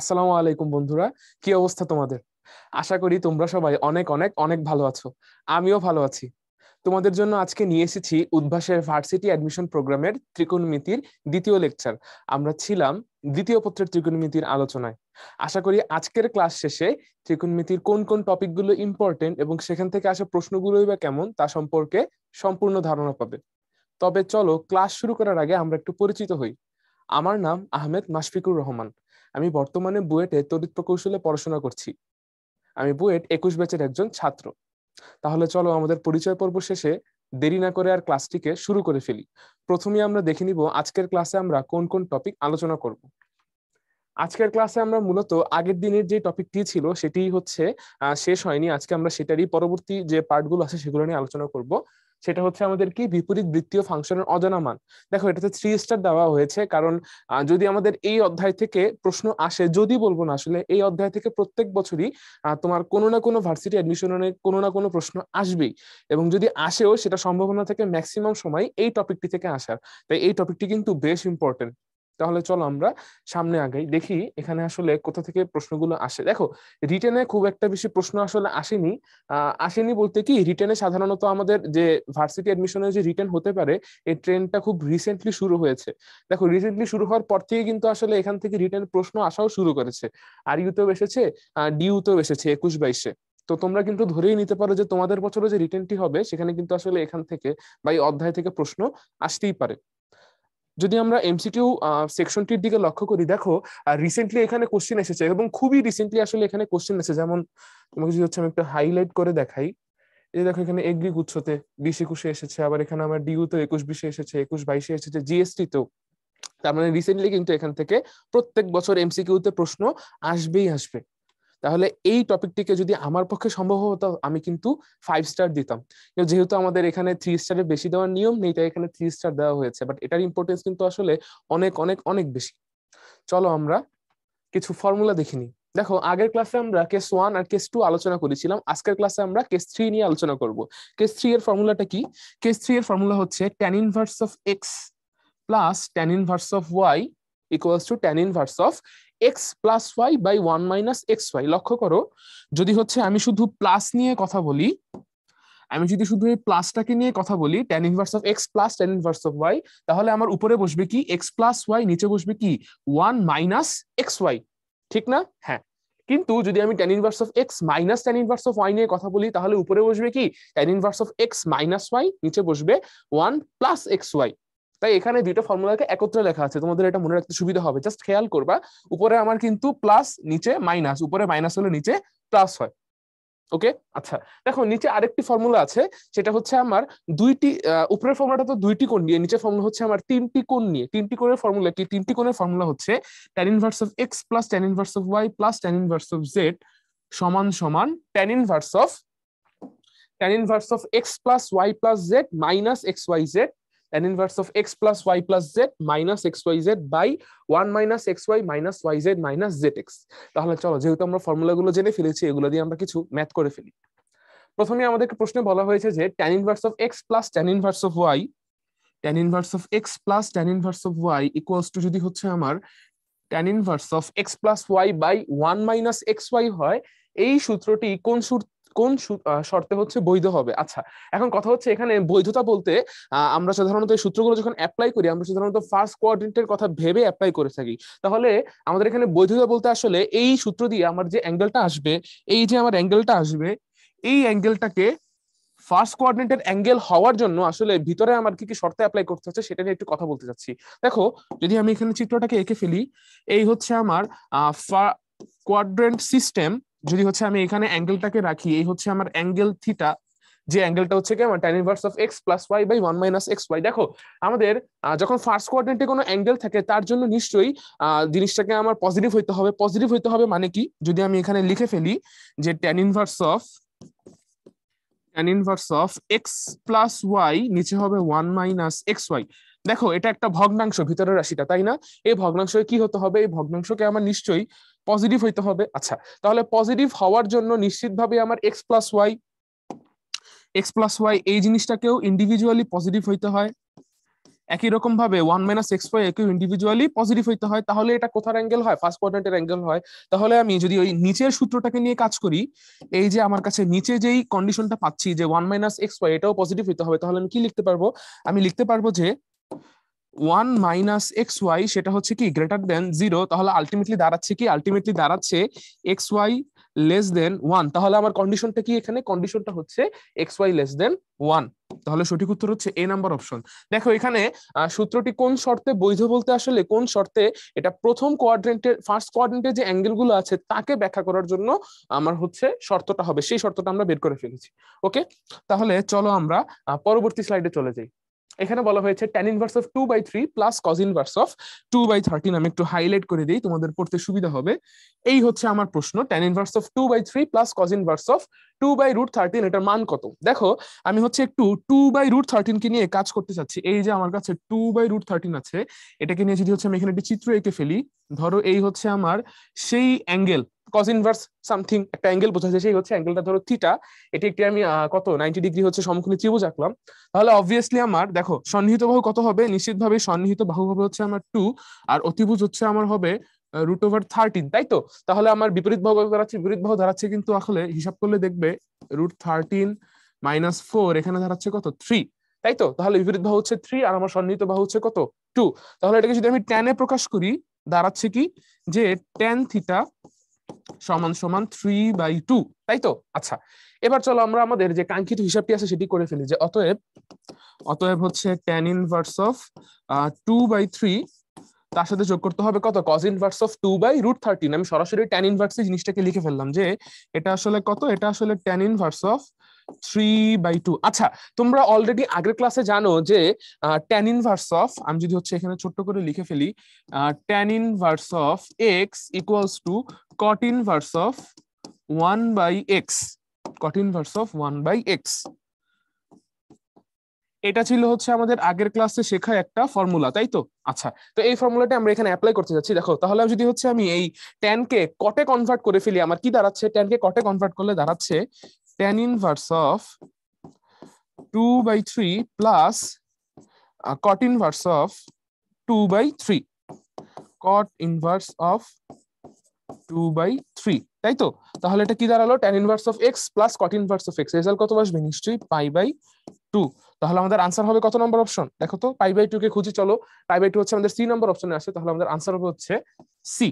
আসসালামু আলাইকুম বন্ধুরা কি অবস্থা তোমাদের আশা করি তোমরা সবাই অনেক অনেক অনেক ভালো আছো আমিও ভালো আছি তোমাদের জন্য আজকে নিয়ে এসেছি উদ্ভাসের ভার্সিটি অ্যাডমিশন প্রোগ্রামের ত্রিকোণমিতির দ্বিতীয় লেকচার আমরা ছিলাম দ্বিতীয় পত্রের ত্রিকোণমিতির আলোচনায় আশা করি আজকের ক্লাস শেষে ত্রিকোণমিতির কোন কোন টপিকগুলো ইম্পর্টেন্ট এবং সেখান থেকে আসা প্রশ্নগুলোই বা কেমন তা সম্পর্কে সম্পূর্ণ ধারণা পাবে তবে চলো ক্লাস শুরু করার আগে আমরা একটু পরিচিত হই আমার নাম আহমেদ মাশফিকুর রহমান আমি বর্তমানে বুয়েটে তড়িৎ প্রকৌশলে পড়াশোনা করছি আমি বুয়েট একুশ ব্যাচের একজন ছাত্র তাহলে চলো আমাদের পরিচয় পর্ব শেষে দেরি না করে আর ক্লাসটিকে শুরু করে ফেলি প্রথমে আমরা দেখে নিব আজকের ক্লাসে আমরা কোন কোন টপিক আলোচনা করব আজকের ক্লাসে আমরা মূলত আগের দিনের যে টপিকটি ছিল সেটি হচ্ছে শেষ হয়নি আজকে আমরা সেটারই পরবর্তী যে পার্টগুলো আছে সেগুলো নিয়ে আলোচনা করব সেটা হচ্ছে আমাদের কি বিপরীত বৃত্তীয় ফাংশনের অজানা মান দেখো এটাতে থ্রি স্টার দেওয়া হয়েছে কারণ যদি আমাদের এই অধ্যায় থেকে প্রশ্ন আসে যদি বলবো না আসলে এই অধ্যায় থেকে প্রত্যেক বছরই তোমার কোনো না কোনো ভার্সিটি অ্যাডমিশনে কোনো না কোনো প্রশ্ন আসবেই এবং যদি আসেও সেটা সম্ভাবনা থেকে ম্যাক্সিমাম সময় এই টপিকটি থেকে আসার তাই এই টপিকটি কিন্তু বেশ ইম্পর্টেন্ট তাহলে চলো আমরা সামনে আগাই দেখি এখানে আসলে কোথা থেকে প্রশ্নগুলো আসে দেখো রিটেনে খুব একটা বেশি প্রশ্ন আসলে আসেনি আসেনি বলতে কি রিটেনে সাধারণত আমাদের যে ভার্সিটি অ্যাডমিশনে যে রিটেন হতে পারে এই ট্রেনটা খুব রিসেন্টলি শুরু হয়েছে দেখো রিসেন্টলি শুরু হওয়ার পর থেকে কিন্তু আসলে এখান থেকে রিটেন প্রশ্ন আসাও শুরু করেছে আর ইউতেও এসেছে ডিউতেও এসেছে একুশ বাইশে তো তোমরা কিন্তু ধরেই নিতে পারো যে তোমাদের বছরে যে রিটেনটি হবে সেখানে কিন্তু আসলে এখান থেকে বা এই অধ্যায় থেকে প্রশ্ন আসতেই পারে যদি আমরা এমসিকিউ সেকশনটির দিকে লক্ষ্য করি দেখো রিসেন্টলি এখানে কোশ্চেন এসেছে এবং খুবই রিসেন্টলি আসলে এখানে কোশ্চেন এসেছে যেমন তোমাকে যদি হচ্ছে আমি একটু হাইলাইট করে দেখাই এই দেখো এখানে এগ্রি গুচ্ছতে বিশ একুশে এসেছে আবার এখানে আমার ডিউ তো একুশ বিশে এসেছে একুশ বাইশে এসেছে জিএসটি তো তার মানে রিসেন্টলি কিন্তু এখান থেকে প্রত্যেক বছর এমসিকিউতে প্রশ্ন আসবেই আসবে তাহলে এই টপিকটিকে যদি আমার পক্ষে সম্ভব হতো আমি কিন্তু ফাইভ স্টার দিতাম যেহেতু আমাদের এখানে থ্রি স্টারের বেশি দেওয়ার নিয়ম নেই তাই এখানে থ্রি স্টার দেওয়া হয়েছে বাট এটার ইম্পর্টেন্স কিন্তু আসলে অনেক অনেক অনেক বেশি চলো আমরা কিছু ফর্মুলা দেখিনি দেখো আগের ক্লাসে আমরা কেস ওয়ান আর কেস টু আলোচনা করেছিলাম আজকের ক্লাসে আমরা কেস থ্রি নিয়ে আলোচনা করব কেস থ্রি এর ফর্মুলাটা কি কেস থ্রি এর ফর্মুলা হচ্ছে tan inverse of x plus tan inverse of Y equals to tan inverse of x plus Y by one minus x Y লক্ষ্য করো যদি হচ্ছে আমি শুধু প্লাস নিয়ে কথা বলি আমি যদি শুধু এই প্লাসটাকে নিয়ে কথা বলি tan inverse of x plus tan inverse of Y তাহলে আমার উপরে বসবে কি এক্স প্লাস ওয়াই নিচে বসবে কি ওয়ান মাইনাস এক্স ওয়াই ঠিক না হ্যাঁ কিন্তু যদি আমি tan inverse of X minus tan inverse of Y নিয়ে কথা বলি তাহলে উপরে বসবে কি tan inverse of X minus Y নিচে বসবে ওয়ান প্লাস এক্স ওয়াই তাই এখানে দুইটা ফর্মুলাকে একত্রে লেখা আছে তোমাদের এটা মনে রাখতে সুবিধা হবে জাস্ট খেয়াল করবা উপরে আমার কিন্তু প্লাস নিচে মাইনাস উপরে মাইনাস হলে নিচে প্লাস হয় ওকে আচ্ছা দেখো নিচে আরেকটি ফর্মুলা আছে সেটা হচ্ছে আমার দুইটি উপরের ফর্মুলাটা তো দুইটি কোণ নিয়ে নিচে ফর্মুলা হচ্ছে আমার তিনটি কোণ নিয়ে তিনটি কোণের ফর্মুলা কি তিনটি কোণের ফর্মুলা হচ্ছে tan inverse of x plus tan inverse of Y plus tan inverse of Z সমান সমান tan inverse of tan inverse of x plus Y plus Z minus x Y Z tan inverse of x plus y plus z minus xyz by 1 minus xy minus yz minus zx তাহলে চলো যেহেতু আমরা ফর্মুলাগুলো জেনে ফেলেছি এগুলো দিয়ে আমরা কিছু ম্যাথ করে ফেলি প্রথমে আমাদেরকে প্রশ্নে বলা হয়েছে যে tan inverse of x plus tan inverse of y tan inverse of x plus tan inverse of y equals to যদি হচ্ছে আমার tan inverse of x plus y by 1 minus xy হয় এই সূত্রটি কোন সূত্র কোন শর্তে হচ্ছে বৈধ হবে আচ্ছা এখন কথা হচ্ছে এখানে বৈধতা বলতে আমরা সাধারণত এই সূত্রগুলো যখন অ্যাপ্লাই করি আমরা সাধারণত ফার্স্ট কোয়ার্ডিনেটের কথা ভেবে অ্যাপ্লাই করে থাকি তাহলে আমাদের এখানে বৈধতা বলতে আসলে এই সূত্র দিয়ে আমার যে অ্যাঙ্গেলটা আসবে এই যে আমার অ্যাঙ্গেলটা আসবে এই অ্যাঙ্গেলটাকে ফার্স্ট কোয়ার্ডিনেটের অ্যাঙ্গেল হওয়ার জন্য আসলে ভিতরে আমার কি কি শর্তে অ্যাপ্লাই করতে হচ্ছে সেটা নিয়ে একটু কথা বলতে চাচ্ছি দেখো যদি আমি এখানে চিত্রটাকে এঁকে ফেলি এই হচ্ছে আমার কোয়াড্রেন্ট সিস্টেম যদি হচ্ছে আমি এখানে অ্যাঙ্গেলটাকে রাখি এই হচ্ছে আমার অ্যাঙ্গেল থিটা যে অ্যাঙ্গেলটা হচ্ছে কি আমার tan inverse of x plus y by 1 minus x y দেখো আমাদের যখন ফার্স্ট কোয়াড্রেন্টে কোনো অ্যাঙ্গেল থাকে তার জন্য নিশ্চয়ই জিনিসটাকে আমার পজিটিভ হইতে হবে পজিটিভ হইতে হবে মানে কি যদি আমি এখানে লিখে ফেলি যে tan inverse of tan inverse of x plus y নিচে হবে 1 মাইনাস x y দেখো এটা একটা ভগ্নাংশ ভিতরের রাশিটা তাই না এই ভগ্নাংশ কি হতে হবে এই ভগ্নাংশকে আমার নিশ্চয়ই পজিটিভ হইতে হবে আচ্ছা তাহলে পজিটিভ হওয়ার জন্য নিশ্চিতভাবে আমার X plus Y X plus Y এই জিনিসটাকেও ইন্ডিভিজুয়ালি পজিটিভ হইতে হয় একই রকম ভাবে ওয়ান মাইনাস এক্স ওয়াই একেও ইন্ডিভিজুয়ালি পজিটিভ হইতে হয় তাহলে এটা কোথার অ্যাঙ্গেল হয় ফার্স্ট কোয়াড্রেন্টের অ্যাঙ্গেল হয় তাহলে আমি যদি ওই নিচের সূত্রটাকে নিয়ে কাজ করি এই যে আমার কাছে নিচে যেই কন্ডিশনটা পাচ্ছি যে ওয়ান মাইনাস এক্স ওয়াই এটাও পজিটিভ হইতে হবে তাহলে আমি কি লিখতে পারবো আমি লিখতে পারবো যে ওয়ান মাইনাস এক্স ওয়াই সেটা হচ্ছে কি গ্রেটার দেন জিরো তাহলে আলটিমেটলি দাঁড়াচ্ছে কি আলটিমেটলি দাঁড়াচ্ছে X Y less than one তাহলে আমার কন্ডিশনটা কি এখানে কন্ডিশনটা হচ্ছে X Y less than one তাহলে সঠিক উত্তর হচ্ছে এ নাম্বার অপশন দেখো এখানে সূত্রটি কোন শর্তে বৈধ বলতে আসলে কোন শর্তে এটা প্রথম কোয়াড্রেন্টের ফার্স্ট কোয়াড্রেন্টের যে অ্যাঙ্গেল গুলো আছে তাকে ব্যাখ্যা করার জন্য আমার হচ্ছে শর্তটা হবে সেই শর্তটা আমরা বের করে ফেলেছি ওকে তাহলে চলো আমরা পরবর্তী স্লাইডে চলে যাই এখানে বলা হয়েছে tan inverse of two by three plus cos inverse of two by thirteen আমি একটু হাইলাইট করে দিই তোমাদের পড়তে সুবিধা হবে এই হচ্ছে আমার প্রশ্ন tan inverse of two by three plus cos inverse of two by root thirteen এটার মান কত দেখো আমি হচ্ছে একটু টু বাই রুট থার্টিনকে নিয়ে কাজ করতে চাচ্ছি এই যে আমার কাছে টু বাই রুট থার্টিন আছে এটাকে নিয়ে যদি হচ্ছে আমি এখানে একটি চিত্র এঁকে ফেলি ধরো এই হচ্ছে আমার সেই অ্যাঙ্গেল কজ ইনভার্স সামথিং একটা অ্যাঙ্গেল বোঝা যায় সেই হচ্ছে অ্যাঙ্গেলটা ধরো থিটা এটি একটি আমি কত নাইনটি ডিগ্রি হচ্ছে সম্মুখীন ত্রিভুজ আঁকলাম তাহলে অবভিয়াসলি আমার দেখো সন্নিহিত বাহু কত হবে নিশ্চিতভাবে সন্নিহিত বাহু হবে হচ্ছে আমার টু আর অতিভুজ হচ্ছে আমার হবে রুট ওভার থার্টিন তাই তো তাহলে আমার বিপরীত বাহু দাঁড়াচ্ছে বিপরীত বাহু দাঁড়াচ্ছে কিন্তু আসলে হিসাব করলে দেখবে রুট থার্টিন মাইনাস ফোর এখানে দাঁড়াচ্ছে কত থ্রি তাই তো তাহলে বিপরীত বাহু হচ্ছে থ্রি আর আমার সন্নিহিত বাহু হচ্ছে কত টু তাহলে এটাকে যদি আমি ট্যানে প্রকাশ করি দাঁড়াচ্ছে কি যে ট্যান থিটা সমান সমান থ্রি বাই টু তাই তো আচ্ছা এবার চলো আমরা আমাদের যে কাঙ্ক্ষিত হিসাবটি আছে সেটি করে ফেলি যে অতএব অতএব হচ্ছে tan inverse of two by three তার সাথে যোগ করতে হবে কত cos inverse of two by root thirteen আমি সরাসরি ট্যান ইনভার্স এই জিনিসটাকে লিখে ফেললাম যে এটা আসলে কত এটা আসলে tan inverse of three by two আচ্ছা তোমরা অলরেডি আগের ক্লাসে জানো যে ট্যান ইনভার্স অফ আমি যদি হচ্ছে এখানে ছোট্ট করে লিখে ফেলি tan inverse of x equals to cot inverse of 1 by x cot inverse of 1 by x এটা ছিল হচ্ছে আমাদের আগের ক্লাসে শেখা একটা ফর্মুলা তাই তো আচ্ছা তো এই ফর্মুলাটা আমরা এখানে অ্যাপ্লাই করতে যাচ্ছি দেখো তাহলে যদি হচ্ছে আমি এই কে কটে কনভার্ট করে ফেলি আমার কি দাঁড়াচ্ছে কে কটে কনভার্ট করলে দাঁড়াচ্ছে tan inverse of 2 by 3 plus cot inverse of 2 by 3 cot inverse of two by three তাই তো তাহলে এটা কি দাঁড়ালো tan inverse of x plus cot inverse of x result কত আসবে নিশ্চয়ই পাই বাই টু তাহলে আমাদের আনসার হবে কত নম্বর অপশন দেখো তো পাই বাই টু কে খুঁজি চলো পাই বাই টু হচ্ছে আমাদের সি নম্বর অপশনে আছে তাহলে আমাদের আনসার হবে হচ্ছে সি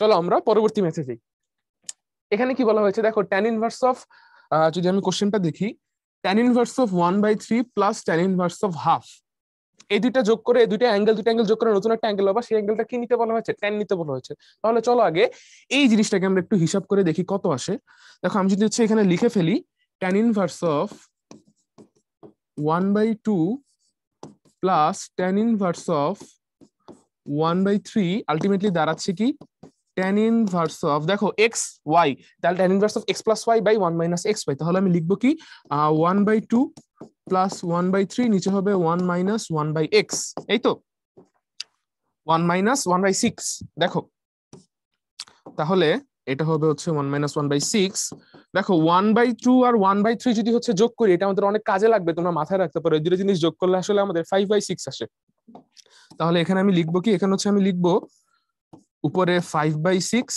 চলো আমরা পরবর্তী ম্যাথে যাই এখানে কি বলা হয়েছে দেখো ট্যান ইনভার্স অফ যদি আমি কোশ্চেনটা দেখি tan inverse of one by three plus tan inverse of half এই দুইটা যোগ করে এই দুইটা অ্যাঙ্গেল দুইটা অ্যাঙ্গেল যোগ করে নতুন একটা অ্যাঙ্গেল পাবা সেই অ্যাঙ্গেলটা কি নিতে বলা হয়েছে ট্যান নিতে বলা হয়েছে তাহলে চলো আগে এই জিনিসটাকে আমরা একটু হিসাব করে দেখি কত আসে দেখো আমি যদি হচ্ছে এখানে লিখে ফেলি tan inverse of one by two plus tan inverse of one by three ultimately দাঁড়াচ্ছে কি ট্যান ইনভার্স অফ দেখো এক্স ওয়াই তাহলে tan inverse of x plus Y by one minus x y তাহলে আমি লিখবো কি one by two plus one by three নিচে হবে one minus one by x এই তো one minus one by six দেখো তাহলে এটা হবে হচ্ছে one minus one by six দেখো ওয়ান বাই টু আর ওয়ান বাই থ্রি যদি হচ্ছে যোগ করি এটা আমাদের অনেক কাজে লাগবে তোমরা মাথায় রাখতে পারো দুটো জিনিস যোগ করলে আসলে আমাদের ফাইভ বাই সিক্স আসে তাহলে এখানে আমি লিখবো কি এখানে হচ্ছে আমি লিখবো উপরে ফাইভ বাই সিক্স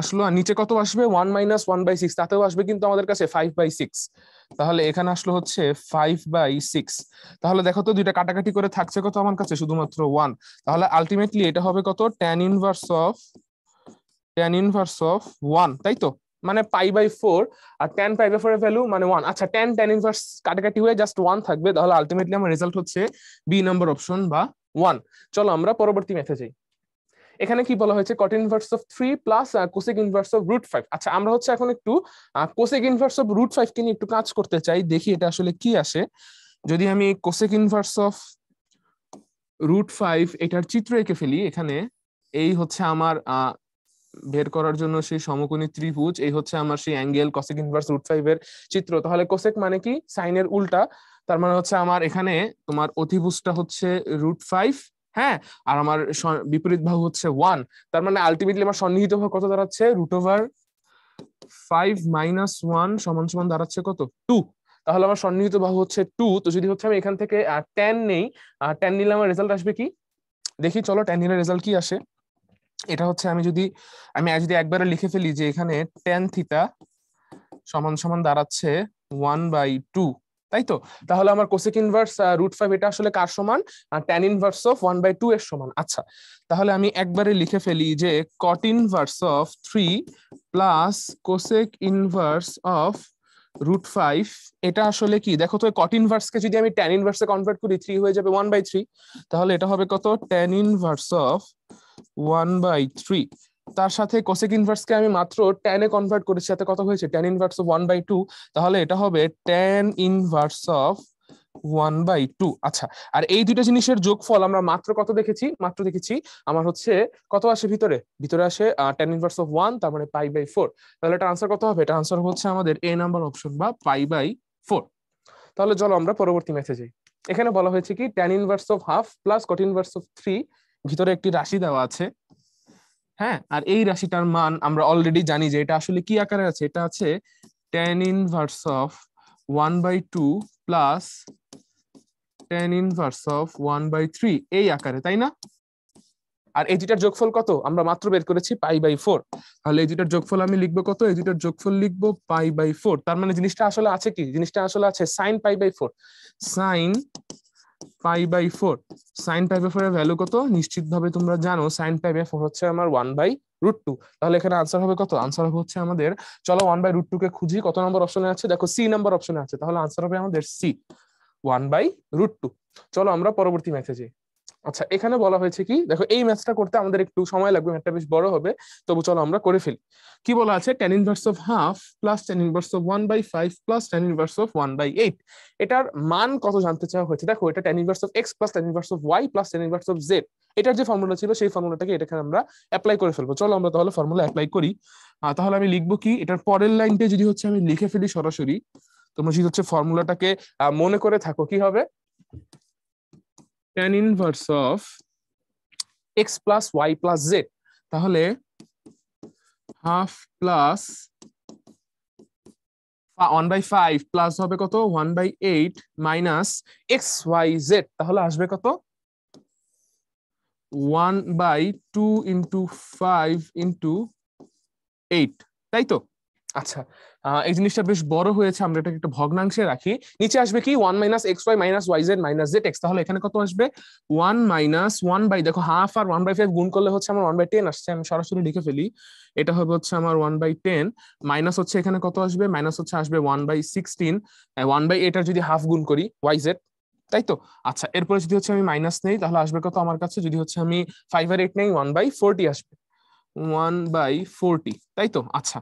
আসলো আর নিচে কত আসবে one minus one by six তাতেও আসবে কিন্তু আমাদের কাছে ফাইভ বাই সিক্স তাহলে এখানে আসলো হচ্ছে ফাইভ বাই সিক্স তাহলে দেখো তো দুইটা কাটাকাটি করে থাকছে কত আমার কাছে শুধুমাত্র ওয়ান তাহলে আলটিমেটলি এটা হবে কত tan inverse of tan inverse of one তাই তো মানে পাই বাই ফোর আর টেন পাই বাই ফোর এর ভ্যালু মানে ওয়ান আচ্ছা টেন টেন ইনভার্স কাটাকাটি হয়ে জাস্ট ওয়ান থাকবে তাহলে আলটিমেটলি আমার রেজাল্ট হচ্ছে বি নাম্বার অপশন বা ওয়ান চলো আমরা পরবর্তী মেথে যাই এখানে কি বলা হয়েছে cot inverse of three plus cosec inverse of root five আচ্ছা আমরা হচ্ছে এখন একটু cosec inverse of root five নিয়ে একটু কাজ করতে চাই দেখি এটা আসলে কি আসে যদি আমি cosec inverse of root five এটার চিত্র এঁকে ফেলি এখানে এই হচ্ছে আমার বের করার জন্য সেই সমকোণী ত্রিভুজ এই হচ্ছে আমার সেই angle cosec inverse root five এর চিত্র তাহলে কোসেক মানে কি সাইনের উল্টা তার মানে হচ্ছে আমার এখানে তোমার অতিভুজটা হচ্ছে রুট ফাইভ হ্যাঁ আর আমার বিপরীত বাহু হচ্ছে ওয়ান তার মানে আলটিমেটলি আমার সন্নিহিত ভাগ কত দাঁড়াচ্ছে root over five minus one সমান সমান দাঁড়াচ্ছে কত টু তাহলে আমার সন্নিহিত বাহু হচ্ছে টু তো যদি হচ্ছে আমি এখান থেকে টেন নেই টেন নিলে আমার রেজাল্ট আসবে কি দেখি চলো টেন নিলে রেজাল্ট কি আসে এটা হচ্ছে আমি যদি আমি যদি একবারে লিখে ফেলি যে এখানে টেন থিতা সমান সমান দাঁড়াচ্ছে ওয়ান বাই টু তাই তো তাহলে আমার কোসেক ইনভার্স রুট ফাইভ এটা আসলে কার সমান tan inverse of one by two এর সমান আচ্ছা তাহলে আমি একবারে লিখে ফেলি যে cot inverse of three plus cosec inverse of root five এটা আসলে কি দেখো তো কট কে যদি আমি ট্যান ইনভার্সে কনভার্ট করি থ্রি হয়ে যাবে ওয়ান বাই থ্রি তাহলে এটা হবে কত tan inverse of one by three তার সাথে কোসেক ইনভার্সকে আমি মাত্র এ কনভার্ট করেছি সাথে কত হয়েছে tan inverse of one by two তাহলে এটা হবে tan inverse of one by two আচ্ছা আর এই দুইটা জিনিসের যোগফল আমরা মাত্র কত দেখেছি মাত্র দেখেছি আমার হচ্ছে কত আসে ভিতরে ভিতরে আসে টেন ইনভার্স অফ ওয়ান তার মানে পাই বাই ফোর তাহলে এটা আনসার কত হবে এটা আনসার হচ্ছে আমাদের এ নাম্বার অপশন বা পাই বাই ফোর তাহলে চলো আমরা পরবর্তী ম্যাচে যাই এখানে বলা হয়েছে কি tan inverse of half plus cot inverse of three ভিতরে একটি রাশি দেওয়া আছে হ্যাঁ আর এই রাশিটার মান আমরা অলরেডি জানি যে এটা আসলে কি আকারে আছে এটা আছে tan inverse of one by two plus tan inverse of one by three এই আকারে তাই না আর এই দুটার যোগফল কত আমরা মাত্র বের করেছি পাই বাই ফোর তাহলে এই দুটার যোগফল আমি লিখবো কত এই দুটার যোগফল লিখবো পাই বাই ফোর তার মানে জিনিসটা আসলে আছে কি জিনিসটা আসলে আছে sine pi by four sine pi by four sine pi by এর ভ্যালু কত নিশ্চিত ভাবে তোমরা জানো সাইন পাই বাই ফোর হচ্ছে আমার ওয়ান বাই রুট টু তাহলে এখানে আনসার হবে কত আনসার হবে হচ্ছে আমাদের চলো ওয়ান বাই রুট টু কে খুঁজি কত নম্বর অপশনে আছে দেখো সি নাম্বার অপশনে আছে তাহলে আনসার হবে আমাদের C one by root two চলো আমরা পরবর্তী ম্যাথে যাই আচ্ছা এখানে বলা হয়েছে কি দেখো এই ম্যাচটা করতে আমাদের একটু সময় লাগবে ম্যাচটা বেশ বড় হবে তবু চলো আমরা করে ফেলি কি বলা আছে tan inverse of half plus tan inverse of one by five plus tan inverse of one by eight এটার মান কত জানতে চাওয়া হয়েছে দেখো এটা tan inverse of x plus tan inverse of Y plus tan inverse of z এটার যে ফর্মুলা ছিল সেই ফর্মুলাটাকে এটাকে আমরা অ্যাপ্লাই করে ফেলবো চলো আমরা তাহলে ফর্মুলা অ্যাপ্লাই করি তাহলে আমি লিখবো কি এটার পরের লাইনটা যদি হচ্ছে আমি লিখে ফেলি সরাসরি তোমরা যদি হচ্ছে ফর্মুলাটাকে মনে করে থাকো কি হবে tan inverse of x plus y plus z তাহলে half plus one by five plus হবে কত one by eight minus x Y z তাহলে আসবে কত one by two into five into eight তাই তো আচ্ছা এই জিনিসটা বেশ বড় হয়েছে আমরা এটাকে একটা ভগ্নাংশে রাখি নিচে আসবে কি one minus x y minus y z minus z x তাহলে এখানে কত আসবে ওয়ান মাইনাস ওয়ান বাই দেখো হাফ আর ওয়ান বাই ফাইভ গুণ করলে হচ্ছে আমার ওয়ান বাই টেন আসছে আমি সরাসরি লিখে ফেলি এটা হবে হচ্ছে আমার ওয়ান বাই টেন মাইনাস হচ্ছে এখানে কত আসবে মাইনাস হচ্ছে আসবে one by sixteen one by এটার যদি হাফ গুণ করি ওয়াই জেড তাই তো আচ্ছা এরপরে যদি হচ্ছে আমি মাইনাস নেই তাহলে আসবে কত আমার কাছে যদি হচ্ছে আমি ফাইভ আর এইট নেই ওয়ান বাই ফোরটি আসবে ওয়ান বাই ফোরটি তাই তো আচ্ছা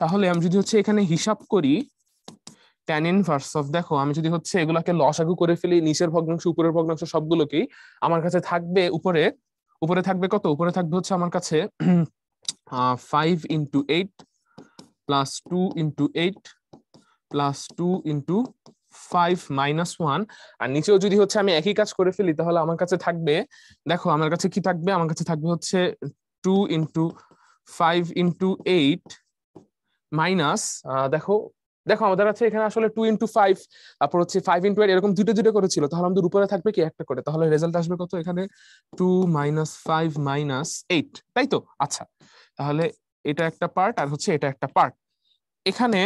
তাহলে আমি যদি হচ্ছে এখানে হিসাব করি ট্যান ইনভার্স অফ দেখো আমি যদি হচ্ছে এগুলাকে লসাগু করে ফেলি নিচের ভগ্নাংশ উপরের ভগ্নাংশ সবগুলোকেই আমার কাছে থাকবে উপরে উপরে থাকবে কত উপরে থাকবে হচ্ছে আমার কাছে five into eight plus two into eight plus two into five minus one আর নিচেও যদি হচ্ছে আমি একই কাজ করে ফেলি তাহলে আমার কাছে থাকবে দেখো আমার কাছে কি থাকবে আমার কাছে থাকবে হচ্ছে two into five into eight minus দেখো দেখো আমাদের আছে এখানে আসলে টু ইন্টু ফাইভ তারপর হচ্ছে ফাইভ ইন্টু এইট এরকম দুটো দুটো করেছিল তাহলে আমাদের উপরে থাকবে কি একটা করে তাহলে রেজাল্ট আসবে কত এখানে two minus five minus eight তাই তো আচ্ছা তাহলে এটা একটা পার্ট আর হচ্ছে এটা একটা পার্ট এখানে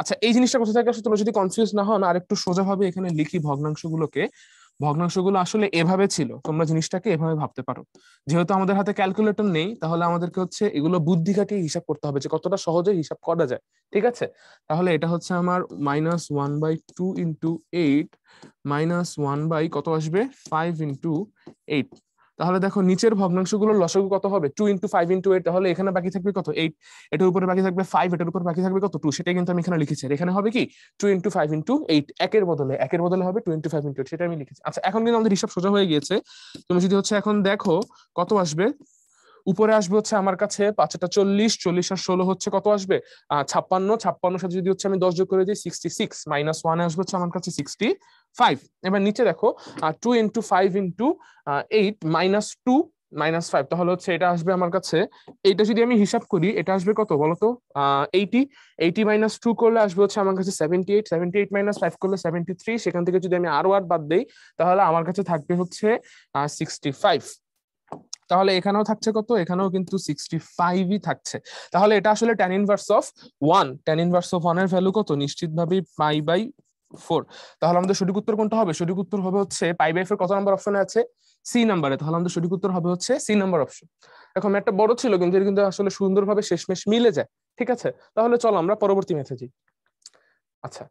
আচ্ছা এই জিনিসটা কোথা থেকে আসলে তোমরা যদি কনফিউজ না হন আর একটু সোজাভাবে এখানে লিখি ভগ্নাংশগুলোকে ভগ্নাংশগুলো আসলে এভাবে ছিল তোমরা জিনিসটাকে এভাবে ভাবতে পারো যেহেতু আমাদের হাতে ক্যালকুলেটর নেই তাহলে আমাদেরকে হচ্ছে এগুলো বুদ্ধি খাটিয়ে হিসাব করতে হবে যে কতটা সহজে হিসাব করা যায় ঠিক আছে তাহলে এটা হচ্ছে আমার minus one by two into eight minus one by কত আসবে ফাইভ ইন্টু এইট তাহলে দেখো নিচের ভগ্নাংশগুলো লসাগু কত হবে two into five into eight তাহলে এখানে বাকি থাকবে কত এইট এটার উপরে বাকি থাকবে ফাইভ এটার উপর বাকি থাকবে কত টু সেটা কিন্তু আমি এখানে লিখেছি এখানে হবে কি two into five into eight একের বদলে একের বদলে হবে two into five into eight সেটা আমি লিখেছি আচ্ছা এখন কিন্তু আমাদের হিসাব সোজা হয়ে গিয়েছে তুমি যদি হচ্ছে এখন দেখো কত আসবে উপরে আসবে হচ্ছে আমার কাছে পাঁচটা চল্লিশ চল্লিশ আর ষোলো হচ্ছে কত আসবে ছাপ্পান্ন ছাপ্পান্ন সাথে যদি হচ্ছে আমি দশ যোগ করে দিই সিক্সটি সিক্স মাইনাস ওয়ান আসবে হচ্ছে আমার কাছে সিক্সটি ফাইভ এবার নিচে দেখো two into five into eight minus two minus five তাহলে হচ্ছে এটা আসবে আমার কাছে এইটা যদি আমি হিসাব করি এটা আসবে কত বলতো এইটি এইটি মাইনাস টু করলে আসবে হচ্ছে আমার কাছে seventy eight seventy eight minus five করলে সেভেন্টি থ্রি সেখান থেকে যদি আমি আরো আর বাদ দিই তাহলে আমার কাছে থাকবে হচ্ছে সিক্সটি ফাইভ তাহলে এখানেও থাকছে কত এখানেও কিন্তু সিক্সটি ফাইভই থাকছে তাহলে এটা আসলে tan inverse of one tan inverse of ওয়ানের ভ্যালু কত নিশ্চিতভাবেই পাই বাই ফোর তাহলে আমাদের সঠিক উত্তর কোনটা হবে সঠিক উত্তর হবে হচ্ছে পাই বাই কত নাম্বার অপশনে আছে সি নাম্বারে তাহলে আমাদের সঠিক উত্তর হবে হচ্ছে সি নাম্বার অপশন এখন একটা বড় ছিল কিন্তু এটা কিন্তু আসলে সুন্দরভাবে শেষমেশ মিলে যায় ঠিক আছে তাহলে চলো আমরা পরবর্তী ম্যাথে যাই আচ্ছা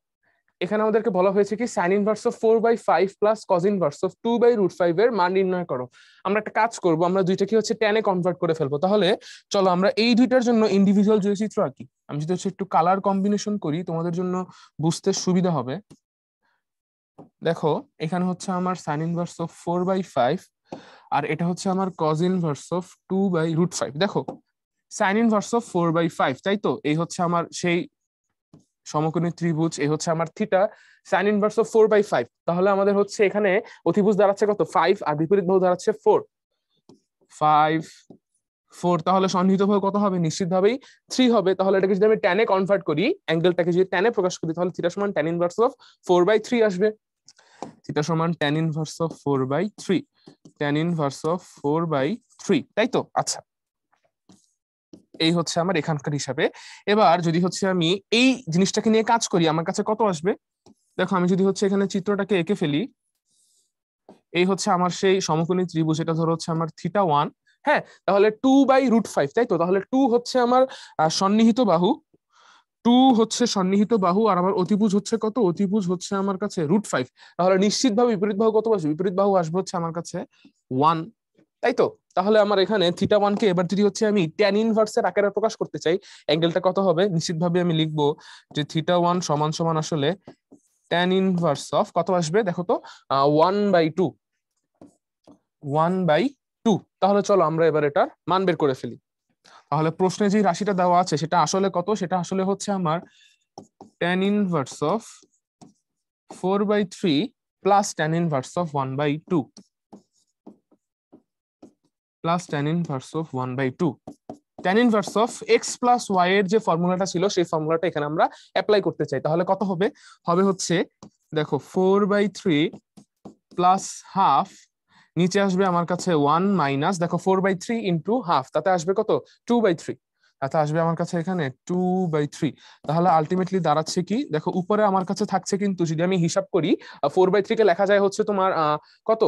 এখানে আমাদেরকে বলা হয়েছে কি sine inverse of four by five plus cos inverse of two by root five এর মান নির্ণয় করো আমরা একটা কাজ করবো আমরা দুইটা কি হচ্ছে টেনে কনভার্ট করে ফেলবো তাহলে চলো আমরা এই দুইটার জন্য ইন্ডিভিজুয়াল চিত্র আঁকি আমি যদি হচ্ছে একটু কালার কম্বিনেশন করি তোমাদের জন্য বুঝতে সুবিধা হবে দেখো এখানে হচ্ছে আমার sine inverse of four by five আর এটা হচ্ছে আমার cos inverse of two by root five দেখো sine inverse of four by five তাই তো এই হচ্ছে আমার সেই সমকোণী ত্রিভুজ এই হচ্ছে আমার theta sine inverse of four by five তাহলে আমাদের হচ্ছে এখানে অতিভুজ দাঁড়াচ্ছে কত ফাইভ আর বিপরীত বহু দাঁড়াচ্ছে ফোর ফাইভ ফোর তাহলে সন্নিহিতভাবে কত হবে নিশ্চিতভাবেই থ্রি হবে তাহলে এটাকে যদি আমি ট্যানে কনভার্ট করি অ্যাঙ্গেলটাকে যদি ট্যানে প্রকাশ করি তাহলে থিটা সমান tan inverse of four by three আসবে থিটা সমান tan inverse of four by three tan inverse of four by three তাই তো আচ্ছা এই হচ্ছে আমার এখানকার হিসাবে এবার যদি হচ্ছে আমি এই জিনিসটাকে নিয়ে কাজ করি আমার কাছে কত আসবে দেখো আমি যদি হচ্ছে এখানে চিত্রটাকে এঁকে ফেলি এই হচ্ছে আমার সেই সমকোণী ত্রিভুজ এটা ধরো হচ্ছে আমার থিটা ওয়ান হ্যাঁ তাহলে টু বাই রুট ফাইভ তাই তো তাহলে টু হচ্ছে আমার সন্নিহিত বাহু টু হচ্ছে সন্নিহিত বাহু আর আমার অতিপুজ হচ্ছে কত অতিপুজ হচ্ছে আমার কাছে রুট ফাইভ তাহলে নিশ্চিতভাবে বিপরীত বাহু কত আসবে বিপরীত বাহু আসবে হচ্ছে আমার কাছে ওয়ান তাই তো তাহলে আমার এখানে থিটা ওয়ানকে এবার যদি হচ্ছে আমি ট্যান ইনভার্সের আকারে প্রকাশ করতে চাই অ্যাঙ্গেলটা কত হবে নিশ্চিতভাবে আমি লিখবো যে থিটা ওয়ান সমান সমান আসলে ট্যান ইনভার্স অফ কত আসবে দেখো তো one by two one by তাহলে চলো আমরা এবার এটার মান বের করে ফেলি তাহলে প্রশ্নে যে রাশিটা দেওয়া আছে সেটা আসলে কত সেটা আসলে হচ্ছে আমার tan inverse of four by three plus tan inverse of one by two plus tan inverse of one by two tan inverse of x plus y এর যে ফর্মুলাটা ছিল সেই ফর্মুলাটা এখানে আমরা অ্যাপ্লাই করতে চাই তাহলে কত হবে হবে হচ্ছে দেখো four by three plus half নিচে আসবে আমার কাছে ওয়ান মাইনাস দেখো four by three into half তাতে আসবে কত টু বাই থ্রি তাতে আসবে আমার কাছে এখানে টু বাই থ্রি তাহলে আলটিমেটলি দাঁড়াচ্ছে কি দেখো উপরে আমার কাছে থাকছে কিন্তু যদি আমি হিসাব করি ফোর বাই থ্রি কে লেখা যায় হচ্ছে তোমার কত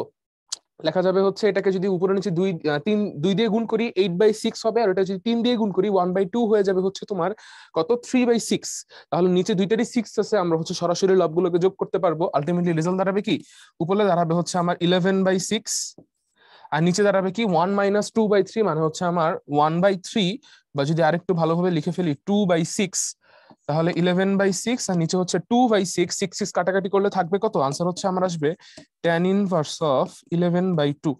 লেখা যাবে হচ্ছে এটাকে যদি উপরে নিচে দুই তিন দুই দিয়ে গুণ করি এইট বাই সিক্স হবে আর এটা যদি তিন দিয়ে গুণ করি ওয়ান বাই টু হয়ে যাবে হচ্ছে তোমার কত থ্রি বাই সিক্স তাহলে নিচে দুইটারই সিক্স আছে আমরা হচ্ছে সরাসরি লবগুলোকে যোগ করতে পারবো আলটিমেটলি রেজাল্ট দাঁড়াবে কি উপরে দাঁড়াবে হচ্ছে আমার ইলেভেন বাই সিক্স আর নিচে দাঁড়াবে কি one minus two by three মানে হচ্ছে আমার ওয়ান বাই থ্রি বা যদি আরেকটু ভালোভাবে লিখে ফেলি টু বাই সিক্স তাহলে ইলেভেন বাই সিক্স আর নিচে হচ্ছে two by six six six কাটাকাটি করলে থাকবে কত আনসার হচ্ছে আমার আসবে tan inverse of eleven by two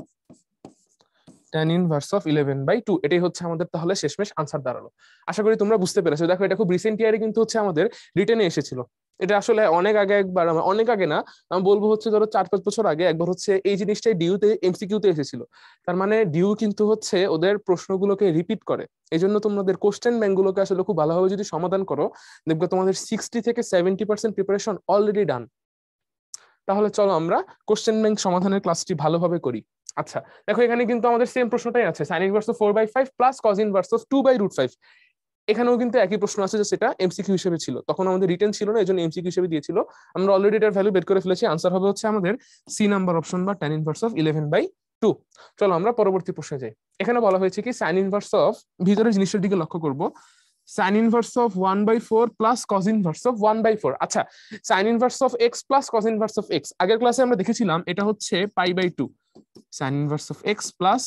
tan inverse of eleven by two এটাই হচ্ছে আমাদের তাহলে শেষমেশ আনসার দাঁড়ালো আশা করি তোমরা বুঝতে পেরেছো দেখো এটা খুব রিসেন্ট ইয়ারে কিন্তু হচ্ছে আমাদের রিটেনে এসেছিল এটা আসলে অনেক আগে একবার মানে অনেক আগে না আমি বলবো হচ্ছে ধরো চার পাঁচ বছর আগে একবার হচ্ছে এই জিনিসটাই ডিউতে এমসিকিউতে এসেছিল তার মানে ডিউ কিন্তু হচ্ছে ওদের প্রশ্নগুলোকে রিপিট করে এই জন্য তোমাদের কোশ্চেন ব্যাংকগুলোকে আসলে খুব ভালোভাবে যদি সমাধান করো দেখবে তোমাদের সিক্সটি থেকে seventy percent preparation already done তাহলে চলো আমরা কোশ্চেন ব্যাংক সমাধানের ক্লাসটি ভালোভাবে করি আচ্ছা দেখো এখানে কিন্তু আমাদের সেম প্রশ্নটাই আছে sine inverse of four by five plus cos inverse of two by root five এখানেও কিন্তু একই প্রশ্ন আছে যে সেটা এমসিকিউ হিসেবে ছিল তখন আমাদের রিটার্ন ছিল না এই জন্য এমসিকিউ হিসেবে দিয়েছিল আমরা অলরেডি এটার ভ্যালু বের করে ফেলেছি আনসার হবে হচ্ছে আমাদের সি নাম্বার অপশন বা tan inverse of eleven by two চলো আমরা পরবর্তী প্রশ্নে যাই এখানে বলা হয়েছে কি সাইন ইনভার্স অফ ভিতরের জিনিসটার দিকে লক্ষ্য করবো sine inverse of one by four plus cos inverse of one by four আচ্ছা sine inverse of x plus cos inverse of x আগের ক্লাসে আমরা দেখেছিলাম এটা হচ্ছে pi by two sine inverse of x plus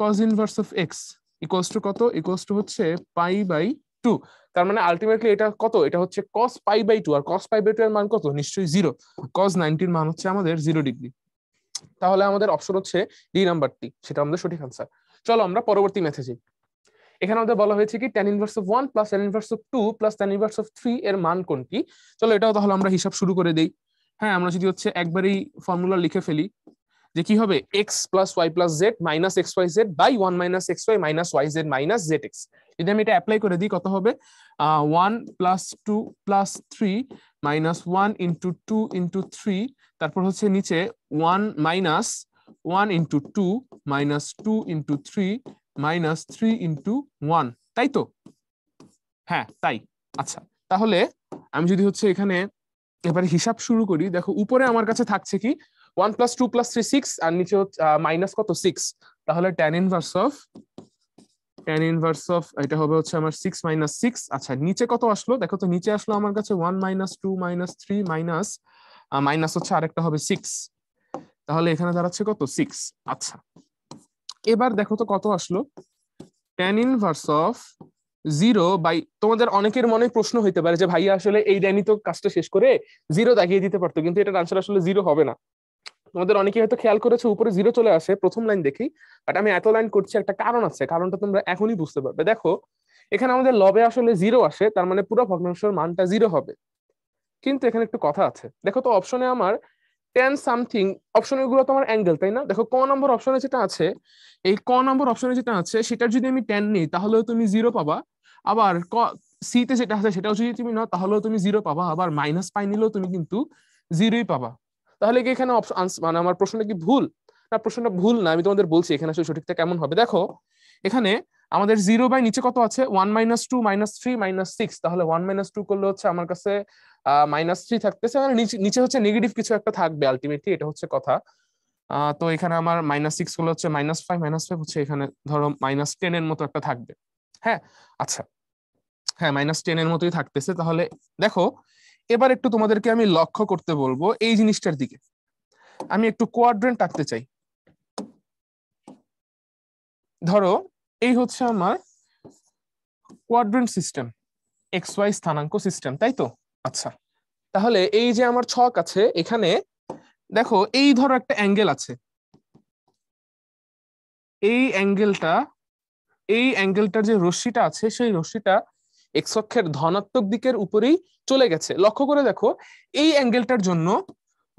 cos inverse of x equals to কত equals to হচ্ছে pi by two তার মানে আলটিমেটলি এটা কত এটা হচ্ছে কস পাই বাই টু আর কস পাই বাই টু এর মান কত নিশ্চয়ই জিরো কস নাইনটির মান হচ্ছে আমাদের জিরো ডিগ্রি তাহলে আমাদের অপশন হচ্ছে ডি নাম্বারটি সেটা আমাদের সঠিক আনসার চলো আমরা পরবর্তী ম্যাথে যাই এখানে আমাদের বলা হয়েছে কি tan inverse of one plus tan inverse of two plus tan inverse of three এর মান কোনটি চলো এটাও তাহলে আমরা হিসাব শুরু করে দেই হ্যাঁ আমরা যদি হচ্ছে একবারই ফর্মুলা লিখে ফেলি যে কি হবে x plus Y plus Z minus x Y z by one minus x y minus y z minus z x যদি আমি এটা অ্যাপ্লাই করে দিই কত হবে one plus two plus three minus one into two into three তারপর হচ্ছে নিচে one minus one into two minus two into three minus three into one তাই তো হ্যাঁ তাই আচ্ছা তাহলে আমি যদি হচ্ছে এখানে এবারে হিসাব শুরু করি দেখো উপরে আমার কাছে থাকছে কি one plus two plus three six আর নিচে মাইনাস কত সিক্স তাহলে tan inverse of tan inverse of এটা হবে হচ্ছে আমার সিক্স মাইনাস সিক্স আচ্ছা নিচে কত আসলো দেখো তো নিচে আসলো আমার কাছে one minus two minus three minus minus হচ্ছে আরেকটা হবে সিক্স তাহলে এখানে দাঁড়াচ্ছে কত সিক্স আচ্ছা এবার দেখো তো কত আসলো tan inverse of zero by তোমাদের অনেকের মনে প্রশ্ন হইতে পারে যে ভাইয়া আসলে এই ড্যানি তো কাজটা শেষ করে জিরো দাগিয়ে দিতে পারতো কিন্তু এটার আনসার আসলে জিরো হবে না তোমাদের অনেকে হয়তো খেয়াল করেছে উপরে জিরো চলে আসে প্রথম লাইন দেখি বাট আমি এত লাইন করছি একটা কারণ আছে কারণটা তোমরা এখনই বুঝতে পারবে দেখো এখানে আমাদের লবে আসলে জিরো আসে তার মানে পুরো ভগ্নাংশের মানটা জিরো হবে কিন্তু এখানে একটু কথা আছে দেখো তো অপশনে আমার টেন সামথিং অপশনের গুলো তো আমার অ্যাঙ্গেল তাই না দেখো ক নম্বর অপশনে যেটা আছে এই ক নম্বর অপশনে যেটা আছে সেটার যদি আমি টেন নিই তাহলেও তুমি জিরো পাবা আবার ক সিতে যেটা আছে সেটাও যদি তুমি নাও তাহলেও তুমি জিরো পাবা আবার মাইনাস পাই নিলেও তুমি কিন্তু জিরোই পাবা তাহলে কি এখানে মানে আমার প্রশ্নটা কি ভুল না প্রশ্নটা ভুল না আমি তোমাদের বলছি এখানে আসলে সঠিকটা কেমন হবে দেখো এখানে আমাদের জিরো বাই নিচে কত আছে one minus two minus three minus six তাহলে ওয়ান মাইনাস টু করলে হচ্ছে আমার কাছে মাইনাস থ্রি থাকতেছে মানে নিচে হচ্ছে নেগেটিভ কিছু একটা থাকবে আলটিমেটলি এটা হচ্ছে কথা তো এখানে আমার মাইনাস সিক্স করলে হচ্ছে মাইনাস ফাইভ মাইনাস ফাইভ হচ্ছে এখানে ধরো মাইনাস টেন এর মতো একটা থাকবে হ্যাঁ আচ্ছা হ্যাঁ মাইনাস টেন এর মতোই থাকতেছে তাহলে দেখো এবার একটু তোমাদেরকে আমি লক্ষ্য করতে বলবো এই জিনিসটার দিকে আমি একটু কোয়াড্রেন্ট আঁকতে চাই ধরো এই হচ্ছে আমার কোয়াড্রেন্ট সিস্টেম এক্স ওয়াই স্থানাঙ্ক সিস্টেম তাই তো আচ্ছা তাহলে এই যে আমার ছক আছে এখানে দেখো এই ধরো একটা অ্যাঙ্গেল আছে এই অ্যাঙ্গেলটা এই অ্যাঙ্গেলটার যে রশ্মিটা আছে সেই রশ্মিটা এক্স অক্ষের ধনাত্মক দিকের উপরেই চলে গেছে লক্ষ্য করে দেখো এই অ্যাঙ্গেলটার জন্য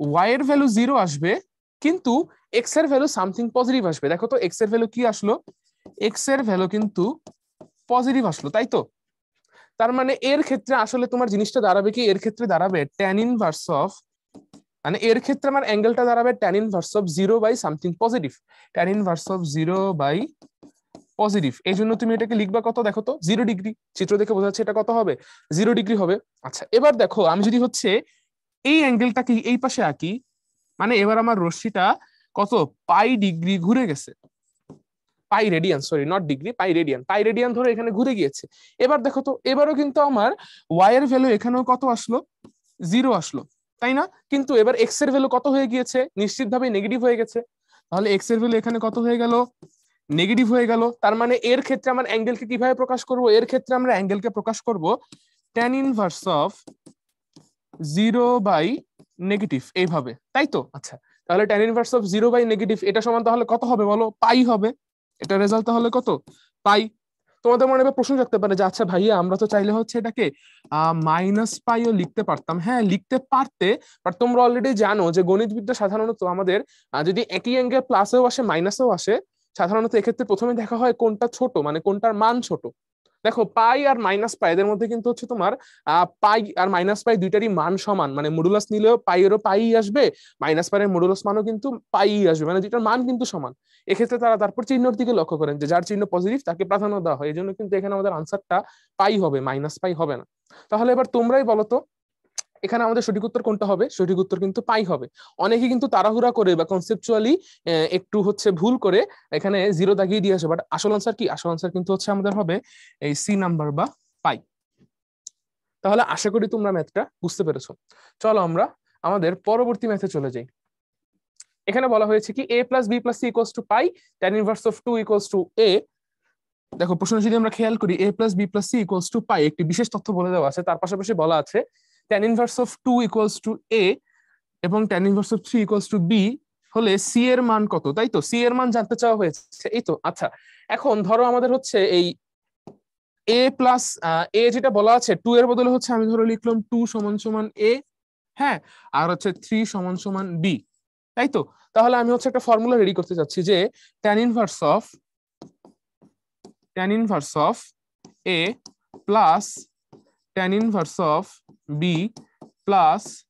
ওয়াই এর ভ্যালু জিরো আসবে কিন্তু এক্স এর ভ্যালু সামথিং পজিটিভ আসবে দেখো তো এক্স এর ভ্যালু কি আসলো এক্স এর ভ্যালু কিন্তু পজিটিভ আসলো তাই তো তার মানে এর ক্ষেত্রে আসলে তোমার জিনিসটা দাঁড়াবে কি এর ক্ষেত্রে দাঁড়াবে ট্যান ইনভার্স অফ মানে এর ক্ষেত্রে আমার অ্যাঙ্গেলটা দাঁড়াবে tan inverse of zero by something positive tan inverse of zero by positive এই জন্য তুমি এটাকে লিখবা কত দেখো তো জিরো ডিগ্রি চিত্র দেখে বোঝা যাচ্ছে এটা কত হবে জিরো ডিগ্রি হবে আচ্ছা এবার দেখো আমি যদি হচ্ছে এই অ্যাঙ্গেলটাকে এই পাশে আঁকি মানে এবার আমার রশ্মিটা কত পাই ডিগ্রি ঘুরে গেছে pi radian sorry not degree pi radian pi radian ধরে এখানে ঘুরে গিয়েছে এবার দেখো তো এবারও কিন্তু আমার ওয়াই এর ভ্যালু এখানেও কত আসলো জিরো আসলো তাই না কিন্তু এবার এক্স এর ভ্যালু কত হয়ে গিয়েছে নিশ্চিতভাবে নেগেটিভ হয়ে গেছে তাহলে এক্স এর ভ্যালু এখানে কত হয়ে গেল নেগেটিভ হয়ে গেল তার মানে এর ক্ষেত্রে আমার অ্যাঙ্গেলকে কিভাবে প্রকাশ করব এর ক্ষেত্রে আমরা অ্যাঙ্গেলকে প্রকাশ করব tan inverse of zero by negative এইভাবে তাই তো আচ্ছা তাহলে tan inverse of zero by negative এটা সমান তাহলে কত হবে বলো পাই হবে এটা রেজাল্ট তাহলে কত পাই তোমাদের মনে হবে প্রশ্ন থাকতে পারে যে আচ্ছা ভাইয়া আমরা তো চাইলে হচ্ছে এটাকে মাইনাস পাইও লিখতে পারতাম হ্যাঁ লিখতে পারতে বাট তোমরা অলরেডি জানো যে গণিতবিদ্যা সাধারণত আমাদের যদি একই অ্যাঙ্গেল প্লাসেও আসে মাইনাসেও আসে সাধারণত এক্ষেত্রে প্রথমে দেখা হয় কোনটা ছোট মানে কোনটার মান ছোট দেখো পাই আর মাইনাস পাই এদের মধ্যে কিন্তু হচ্ছে তোমার পাই আর মাইনাস পাই দুইটারই মান সমান মানে মডুলাস নিলেও পাই এরও পাই আসবে মাইনাস পাই এর মডুলাস মানও কিন্তু পাই আসবে মানে দুইটার মান কিন্তু সমান এক্ষেত্রে তারা তারপর চিহ্নর দিকে লক্ষ্য করেন যে যার চিহ্ন পজিটিভ তাকে প্রাধান্য দেওয়া হয় এই জন্য কিন্তু এখানে আমাদের আনসারটা পাই হবে মাইনাস পাই হবে না তাহলে এবার তোমরাই বলো তো এখানে আমাদের সঠিক উত্তর কোনটা হবে সঠিক উত্তর কিন্তু পাই হবে অনেকে কিন্তু তাড়াহুড়া করে বা কনসেপচুয়ালি একটু হচ্ছে ভুল করে এখানে জিরো দাগিয়ে দিয়ে আসে বাট আসল আনসার কি আসল আনসার কিন্তু হচ্ছে আমাদের হবে এই সি নাম্বার বা পাই তাহলে আশা করি তোমরা ম্যাথটা বুঝতে পেরেছো চলো আমরা আমাদের পরবর্তী ম্যাথে চলে যাই এখানে বলা হয়েছে কি a plus b plus c equals to pi tan inverse of two equals to a দেখো প্রশ্ন যদি আমরা খেয়াল করি a plus b plus c equals to pi একটি বিশেষ তথ্য বলে দেওয়া আছে তার পাশাপাশি বলা আছে tan inverse of two equals to a এবং tan inverse of three equals to b হলে সি এর মান কত তাই তো সি এর মান জানতে চাওয়া হয়েছে এই তো আচ্ছা এখন ধরো আমাদের হচ্ছে এই এ প্লাস এ যেটা বলা আছে টু এর বদলে হচ্ছে আমি ধরো লিখলাম টু সমান সমান এ হ্যাঁ আর হচ্ছে থ্রি সমান সমান বি তাই তো তাহলে আমি হচ্ছে একটা ফর্মুলা রেডি করতে চাচ্ছি যে tan inverse of tan inverse of a plus tan inverse of b plus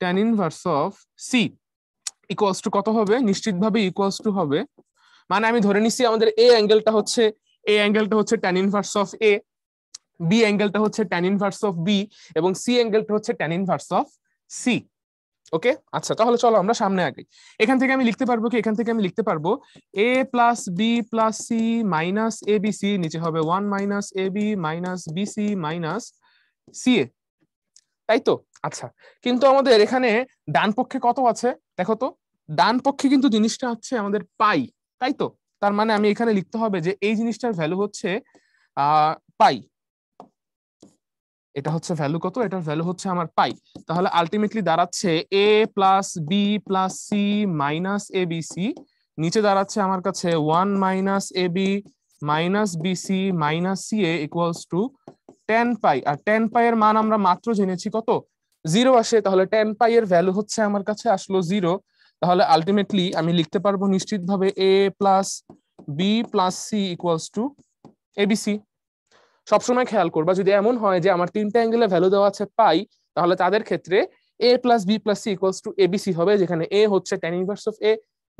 tan inverse of c equals to কত হবে নিশ্চিতভাবে ইকুয়ালস টু হবে মানে আমি ধরে নিছি আমাদের এ অ্যাঙ্গেলটা হচ্ছে এ অ্যাঙ্গেলটা হচ্ছে tan inverse of a b অ্যাঙ্গেলটা হচ্ছে ট্যান ইনভার্স অফ বি এবং সি অ্যাঙ্গেলটা হচ্ছে tan inverse of c okay আচ্ছা তাহলে চলো আমরা সামনে আগাই এখান থেকে আমি লিখতে পারবো কি এখান থেকে আমি লিখতে পারবো a plus b plus c minus a b c নিচে হবে one minus a b minus b c minus c a তাই তো আচ্ছা কিন্তু আমাদের এখানে ডান পক্ষে কত আছে দেখো তো ডান পক্ষে কিন্তু জিনিসটা হচ্ছে আমাদের পাই তাই তো তার মানে আমি এখানে লিখতে হবে যে এই জিনিসটার ভ্যালু হচ্ছে পাই এটা হচ্ছে ভ্যালু কত এটার ভ্যালু হচ্ছে আমার পাই তাহলে আলটিমেটলি দাঁড়াচ্ছে a plus b plus c minus a b c নিচে দাঁড়াচ্ছে আমার কাছে one minus a b minus b c minus c a equals to tan pi আর টেন পাই এর মান আমরা মাত্র জেনেছি কত জিরো আসে তাহলে টেন পাই এর ভ্যালু হচ্ছে আমার কাছে আসলো জিরো তাহলে আলটিমেটলি আমি লিখতে পারবো নিশ্চিতভাবে a plus b plus c equals to a b c সবসময় খেয়াল করবা যদি এমন হয় যে আমার তিনটা অ্যাঙ্গেলের ভ্যালু দেওয়া আছে পাই তাহলে তাদের ক্ষেত্রে a plus b plus c equals to a b c হবে যেখানে এ হচ্ছে tan inverse of a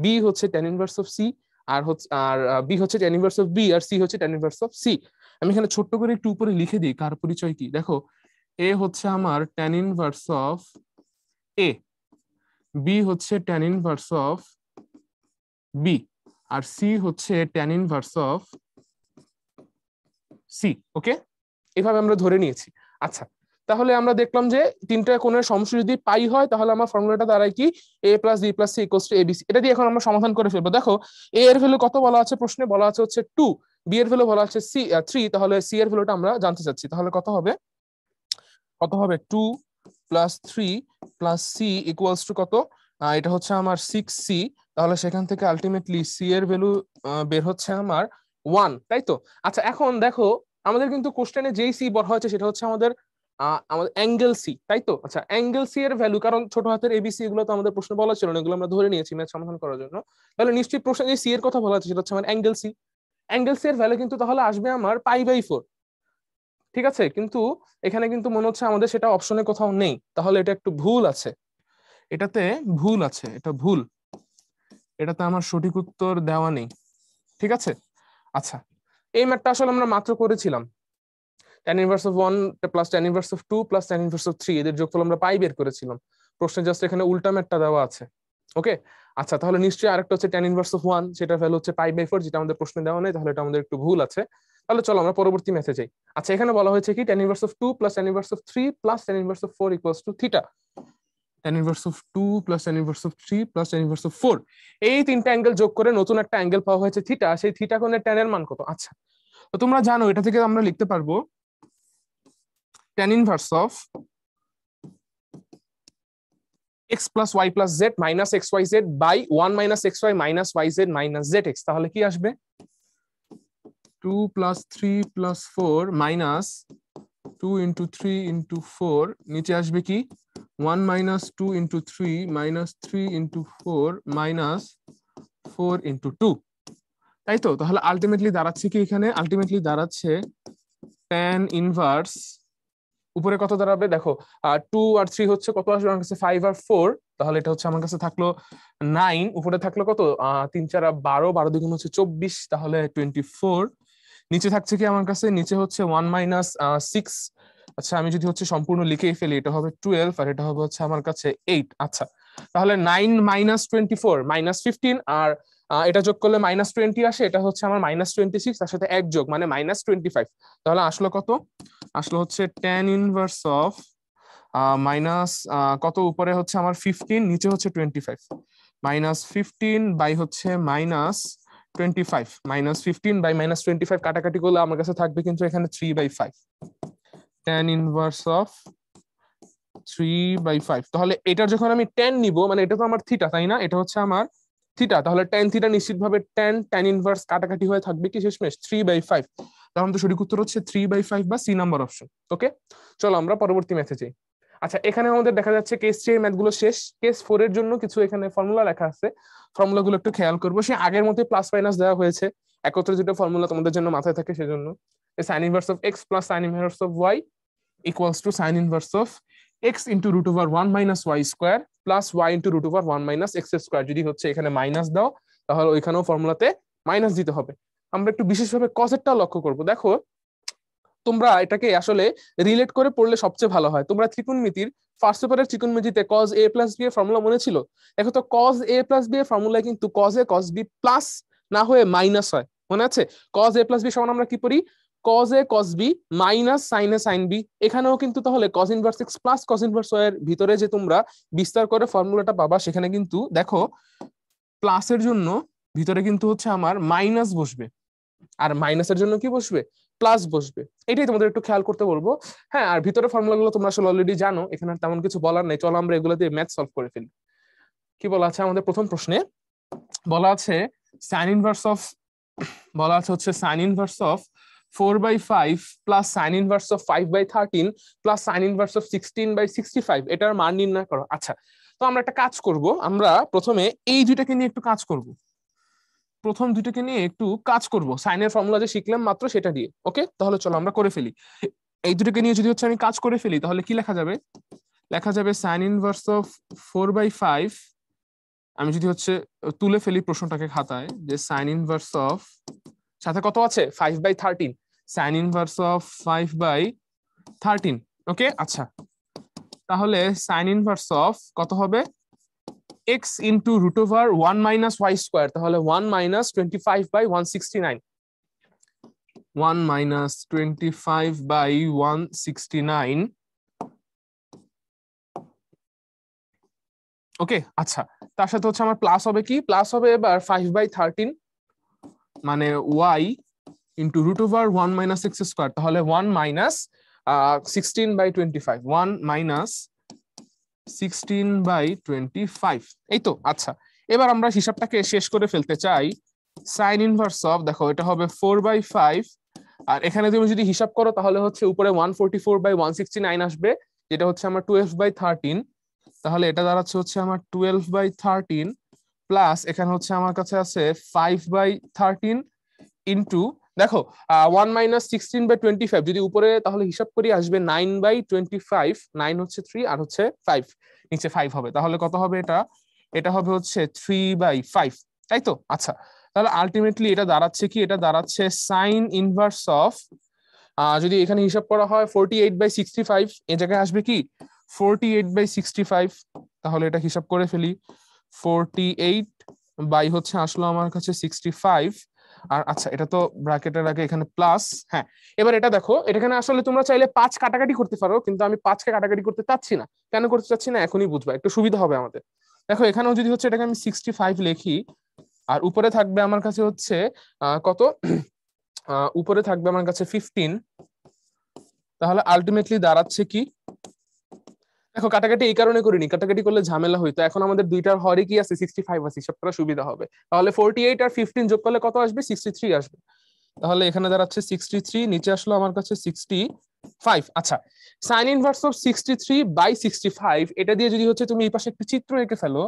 b হচ্ছে টেন ইনভার্স অফ সি আর হচ্ছে আর বি হচ্ছে টেন ইনভার্স অফ বি আর সি হচ্ছে টেন ইনভার্স অফ সি আমি এখানে ছোট্ট করে একটু উপরে লিখে দিই কার পরিচয় কি দেখো এ হচ্ছে আমার tan inverse of a b হচ্ছে টেন ইনভার্স অফ বি আর সি হচ্ছে tan inverse of c okay এভাবে আমরা ধরে নিয়েছি আচ্ছা তাহলে আমরা দেখলাম যে তিনটা কোণের সমষ্টি যদি পাই হয় তাহলে আমার ফর্মুলাটা দাঁড়ায় কি a plus b plus c equals to a b c এটা দিয়ে এখন আমরা সমাধান করে ফেলবো দেখো এ এর ভ্যালু কত বলা আছে প্রশ্নে বলা আছে হচ্ছে টু বি এর ভ্যালু বলা আছে সি থ্রি তাহলে সি এর ভ্যালুটা আমরা জানতে চাচ্ছি তাহলে কত হবে কত হবে two plus three plus c equals to কত এটা হচ্ছে আমার সিক্স সি তাহলে সেখান থেকে আলটিমেটলি সি এর ভ্যালু বের হচ্ছে আমার ওয়ান তাই তো আচ্ছা এখন দেখো আমাদের কিন্তু কোশ্চেনে যেই সি বড় হয়েছে সেটা হচ্ছে আমাদের আমাদের অ্যাঙ্গেল সি তাই তো আচ্ছা অ্যাঙ্গেল সি এর ভ্যালু কারণ ছোট হাতের এবিসি এগুলো তো আমাদের প্রশ্ন বলা ছিল না এগুলো আমরা ধরে নিয়েছি ম্যাথ সমাধান করার জন্য তাহলে নিশ্চয়ই প্রশ্ন যে সি এর কথা বলা আছে সেটা হচ্ছে আমার অ্যাঙ্গেল সি অ্যাঙ্গেল সি এর ভ্যালু কিন্তু তাহলে আসবে আমার পাই বাই ফোর ঠিক আছে কিন্তু এখানে কিন্তু মনে হচ্ছে আমাদের সেটা অপশনে কোথাও নেই তাহলে এটা একটু ভুল আছে এটাতে ভুল আছে এটা ভুল এটাতে আমার সঠিক উত্তর দেওয়া নেই ঠিক আছে আচ্ছা এই ম্যাথটা আসলে আমরা মাত্র করেছিলাম tan inverse of 1 plus tan inverse of 2 plus tan inverse of 3 এদের যোগফল আমরা পাই বের করেছিলাম প্রশ্নে জাস্ট এখানে উল্টা ম্যাটটা দেওয়া আছে ওকে আচ্ছা তাহলে নিশ্চয়ই আরেকটা হচ্ছে tan ইনভার্স অফ 1 সেটা ভ্যালু হচ্ছে পাই বাই 4 যেটা আমাদের প্রশ্নে দেওয়া নেই তাহলে এটা আমাদের একটু ভুল আছে তাহলে চলো আমরা পরবর্তী ম্যাথে যাই আচ্ছা এখানে বলা হয়েছে কি tan inverse of 2 plus tan inverse of 3 plus tan inverse of 4 equals to theta tan inverse of 2 plus tan inverse of 3 plus tan inverse of 4 এই তিনটা অ্যাঙ্গেল যোগ করে নতুন একটা অ্যাঙ্গেল পাওয়া হয়েছে থিটা সেই থিটা কোণের tan এর মান কত আচ্ছা তো তোমরা জানো এটা থেকে আমরা লিখতে পারবো tan inverse of x plus y plus z minus xyz by 1 minus xy minus yz minus zx তাহলে কি আসবে 2 plus 3 plus 4 minus 2 into 3 into 4 নিচে আসবে কি 1 minus 2 into 3 minus 3 into 4 minus 4 into 2 তাই তো তাহলে আলটিমেটলি দাঁড়াচ্ছে কি এখানে আলটিমেটলি দাঁড়াচ্ছে tan inverse উপরে কত দাঁড়াবে দেখো টু আর থ্রি হচ্ছে কত আসবে আমার কাছে ফাইভ আর ফোর তাহলে এটা হচ্ছে আমার কাছে থাকলো নাইন উপরে থাকলো কত তিন চার বারো বারো দুগুণ হচ্ছে চব্বিশ তাহলে টোয়েন্টি ফোর নিচে থাকছে কি আমার কাছে নিচে হচ্ছে ওয়ান মাইনাস সিক্স আচ্ছা আমি যদি হচ্ছে সম্পূর্ণ লিখেই ফেলি এটা হবে টুয়েলভ আর এটা হবে হচ্ছে আমার কাছে এইট আচ্ছা তাহলে nine minus twenty four minus fifteen আর এটা যোগ করলে মাইনাস টোয়েন্টি আসে এটা হচ্ছে আমার মাইনাস টোয়েন্টি সিক্স তার সাথে এক যোগ মানে মাইনাস টোয়েন্টি ফাইভ তাহলে আসলো কত আসলে হচ্ছে টেন ইনভার্স অফ মাইনাস কত উপরে হচ্ছে আমার ফিফটিন নিচে হচ্ছে twenty five minus fifteen by হচ্ছে minus twenty five minus fifteen by minus twenty five কাটাকাটি করলে আমার কাছে থাকবে কিন্তু এখানে three by five tan inverse of three by five তাহলে এটা যখন আমি টেন নিব মানে এটা তো আমার থিটা তাই না এটা হচ্ছে আমার থিটা তাহলে টেন থিটা নিশ্চিতভাবে টেন টেন ইনভার্স কাটাকাটি হয়ে থাকবে কি শেষমেশ থ্রি বাই ফাইভ তাহলে আমাদের সঠিক উত্তর হচ্ছে থ্রি বাই ফাইভ বা সি নাম্বার অপশন ওকে চলো আমরা পরবর্তী ম্যাথে যাই আচ্ছা এখানে আমাদের দেখা যাচ্ছে কেস থ্রি এর গুলো শেষ কেস ফোর এর জন্য কিছু এখানে ফর্মুলা লেখা আছে ফর্মুলা গুলো একটু খেয়াল করবো সে আগের মতো প্লাস মাইনাস দেওয়া হয়েছে একত্রে যেটা ফর্মুলা তোমাদের জন্য মাথায় থাকে সেজন্য sine inverse of x plus sine inverse of Y equals to sine inverse of x into root over one minus y square plus y into root over one minus x square যদি হচ্ছে এখানে minus দাও তাহলে ওইখানেও ফর্মুলাতে minus দিতে হবে আমরা একটু বিশেষভাবে কজেরটা লক্ষ্য করব দেখো তোমরা এটাকে আসলে রিলেট করে পড়লে সবচেয়ে ভালো হয় তোমরা ত্রিকোণমিতির ফার্স্ট পেপারের ত্রিকোণমিতিতে কজ এ প্লাস বি এর ফর্মুলা মনে ছিল দেখো তো কজ এ প্লাস বি এর ফর্মুলা কিন্তু cos a cos b plus না হয়ে মাইনাস হয় মনে আছে কজ এ প্লাস বি সমান আমরা কি পড়ি cos a cos b minus sine a sine b এখানেও কিন্তু তাহলে cos inverse x plus cos inverse এর ভিতরে যে তোমরা বিস্তার করে ফর্মুলাটা পাবা সেখানে কিন্তু দেখো প্লাসের জন্য ভিতরে কিন্তু হচ্ছে আমার মাইনাস বসবে আর মাইনাসের জন্য কি বসবে প্লাস বসবে এটাই তোমাদের একটু খেয়াল করতে বলবো হ্যাঁ আর ভিতরে ফর্মুলা গুলো তোমরা আসলে অলরেডি জানো এখানে তেমন কিছু বলার নেই চলো আমরা এগুলো দিয়ে ম্যাথ সলভ করে ফেলি কি বলা আছে আমাদের প্রথম প্রশ্নে বলা আছে সাইন ইনভার্স অফ বলা আছে হচ্ছে sine inverse of four by five plus sine inverse of five by thirteen plus sine inverse of sixteen by sixty five এটার মান নির্ণয় করো আচ্ছা তো আমরা একটা কাজ করব আমরা প্রথমে এই দুইটাকে নিয়ে একটু কাজ করব প্রথম দুইটাকে নিয়ে একটু কাজ করব সাইনের ফর্মুলা যে শিখলাম মাত্র সেটা দিয়ে ওকে তাহলে চলো আমরা করে ফেলি এই দুটোকে নিয়ে যদি হচ্ছে আমি কাজ করে ফেলি তাহলে কি লেখা যাবে লেখা যাবে sine inverse of four by five আমি যদি হচ্ছে তুলে ফেলি প্রশ্নটাকে খাতায় যে সাইন ইনভার্স অফ সাথে কত আছে five by thirteen sine inverse of five by thirteen okay আচ্ছা তাহলে সাইন ইনভার্স অফ কত হবে x into root over one minus y square তাহলে one minus twenty five by one sixty nine one minus twenty five by one sixty nine okay আচ্ছা তার সাথে হচ্ছে আমার প্লাস হবে কি প্লাস হবে এবার ফাইভ বাই থার্টিন মানে y into root over one minus x square তাহলে one minus sixteen by twenty five one minus sixteen by twenty five এই তো আচ্ছা এবার আমরা হিসাবটাকে শেষ করে ফেলতে চাই সাইন ইনভার্স অফ দেখো এটা হবে ফোর বাই ফাইভ আর এখানে তুমি যদি হিসাব করো তাহলে হচ্ছে উপরে one forty four by one sixty nine আসবে যেটা হচ্ছে আমার টুয়েলভ বাই থার্টিন তাহলে এটা দাঁড়াচ্ছে হচ্ছে আমার টুয়েলভ বাই থার্টিন প্লাস এখানে হচ্ছে আমার কাছে আছে ফাইভ বাই থার্টিন ইনটু দেখো one minus sixteen by twenty five যদি উপরে তাহলে হিসাব করি আসবে nine by twenty five nine হচ্ছে থ্রি আর হচ্ছে ফাইভ নিচে ফাইভ হবে তাহলে কত হবে এটা এটা হবে হচ্ছে থ্রি বাই ফাইভ তাই তো আচ্ছা তাহলে আলটিমেটলি এটা দাঁড়াচ্ছে কি এটা দাঁড়াচ্ছে সাইন ইনভার্স অফ যদি এখানে হিসাব করা হয় forty eight by sixty five এ জায়গায় আসবে কি forty eight by sixty five তাহলে এটা হিসাব করে ফেলি ফোরটি এইট বাই হচ্ছে আসলো আমার কাছে সিক্সটি ফাইভ আর আচ্ছা এটা তো ব্র্যাকেটের আগে এখানে প্লাস হ্যাঁ এবার এটা দেখো এখানে আসলে তোমরা চাইলে পাঁচ কাটাকাটি করতে পারো কিন্তু আমি পাঁচকে কাটাকাটি করতে চাচ্ছি না কেন করতে চাচ্ছি না এখনই বুঝবা একটু সুবিধা হবে আমাদের দেখো এখানেও যদি হচ্ছে এটাকে আমি সিক্সটি ফাইভ লিখি আর উপরে থাকবে আমার কাছে হচ্ছে কত উপরে থাকবে আমার কাছে ফিফটিন তাহলে আলটিমেটলি দাঁড়াচ্ছে কি দেখো কাটাকাটি এই কারণে করিনি কাটাকাটি করলে ঝামেলা হইতো এখন আমাদের দুইটার হরে কি আছে সিক্সটি ফাইভ আছে সবটা সুবিধা হবে তাহলে ফোরটি এইট আর ফিফটিন যোগ করলে কত আসবে সিক্সটি থ্রি আসবে তাহলে এখানে দাঁড়াচ্ছে সিক্সটি থ্রি নিচে আসলো আমার কাছে সিক্সটি ফাইভ আচ্ছা sine inverse of sixty three by sixty five এটা দিয়ে যদি হচ্ছে তুমি এই পাশে একটা চিত্র এঁকে ফেলো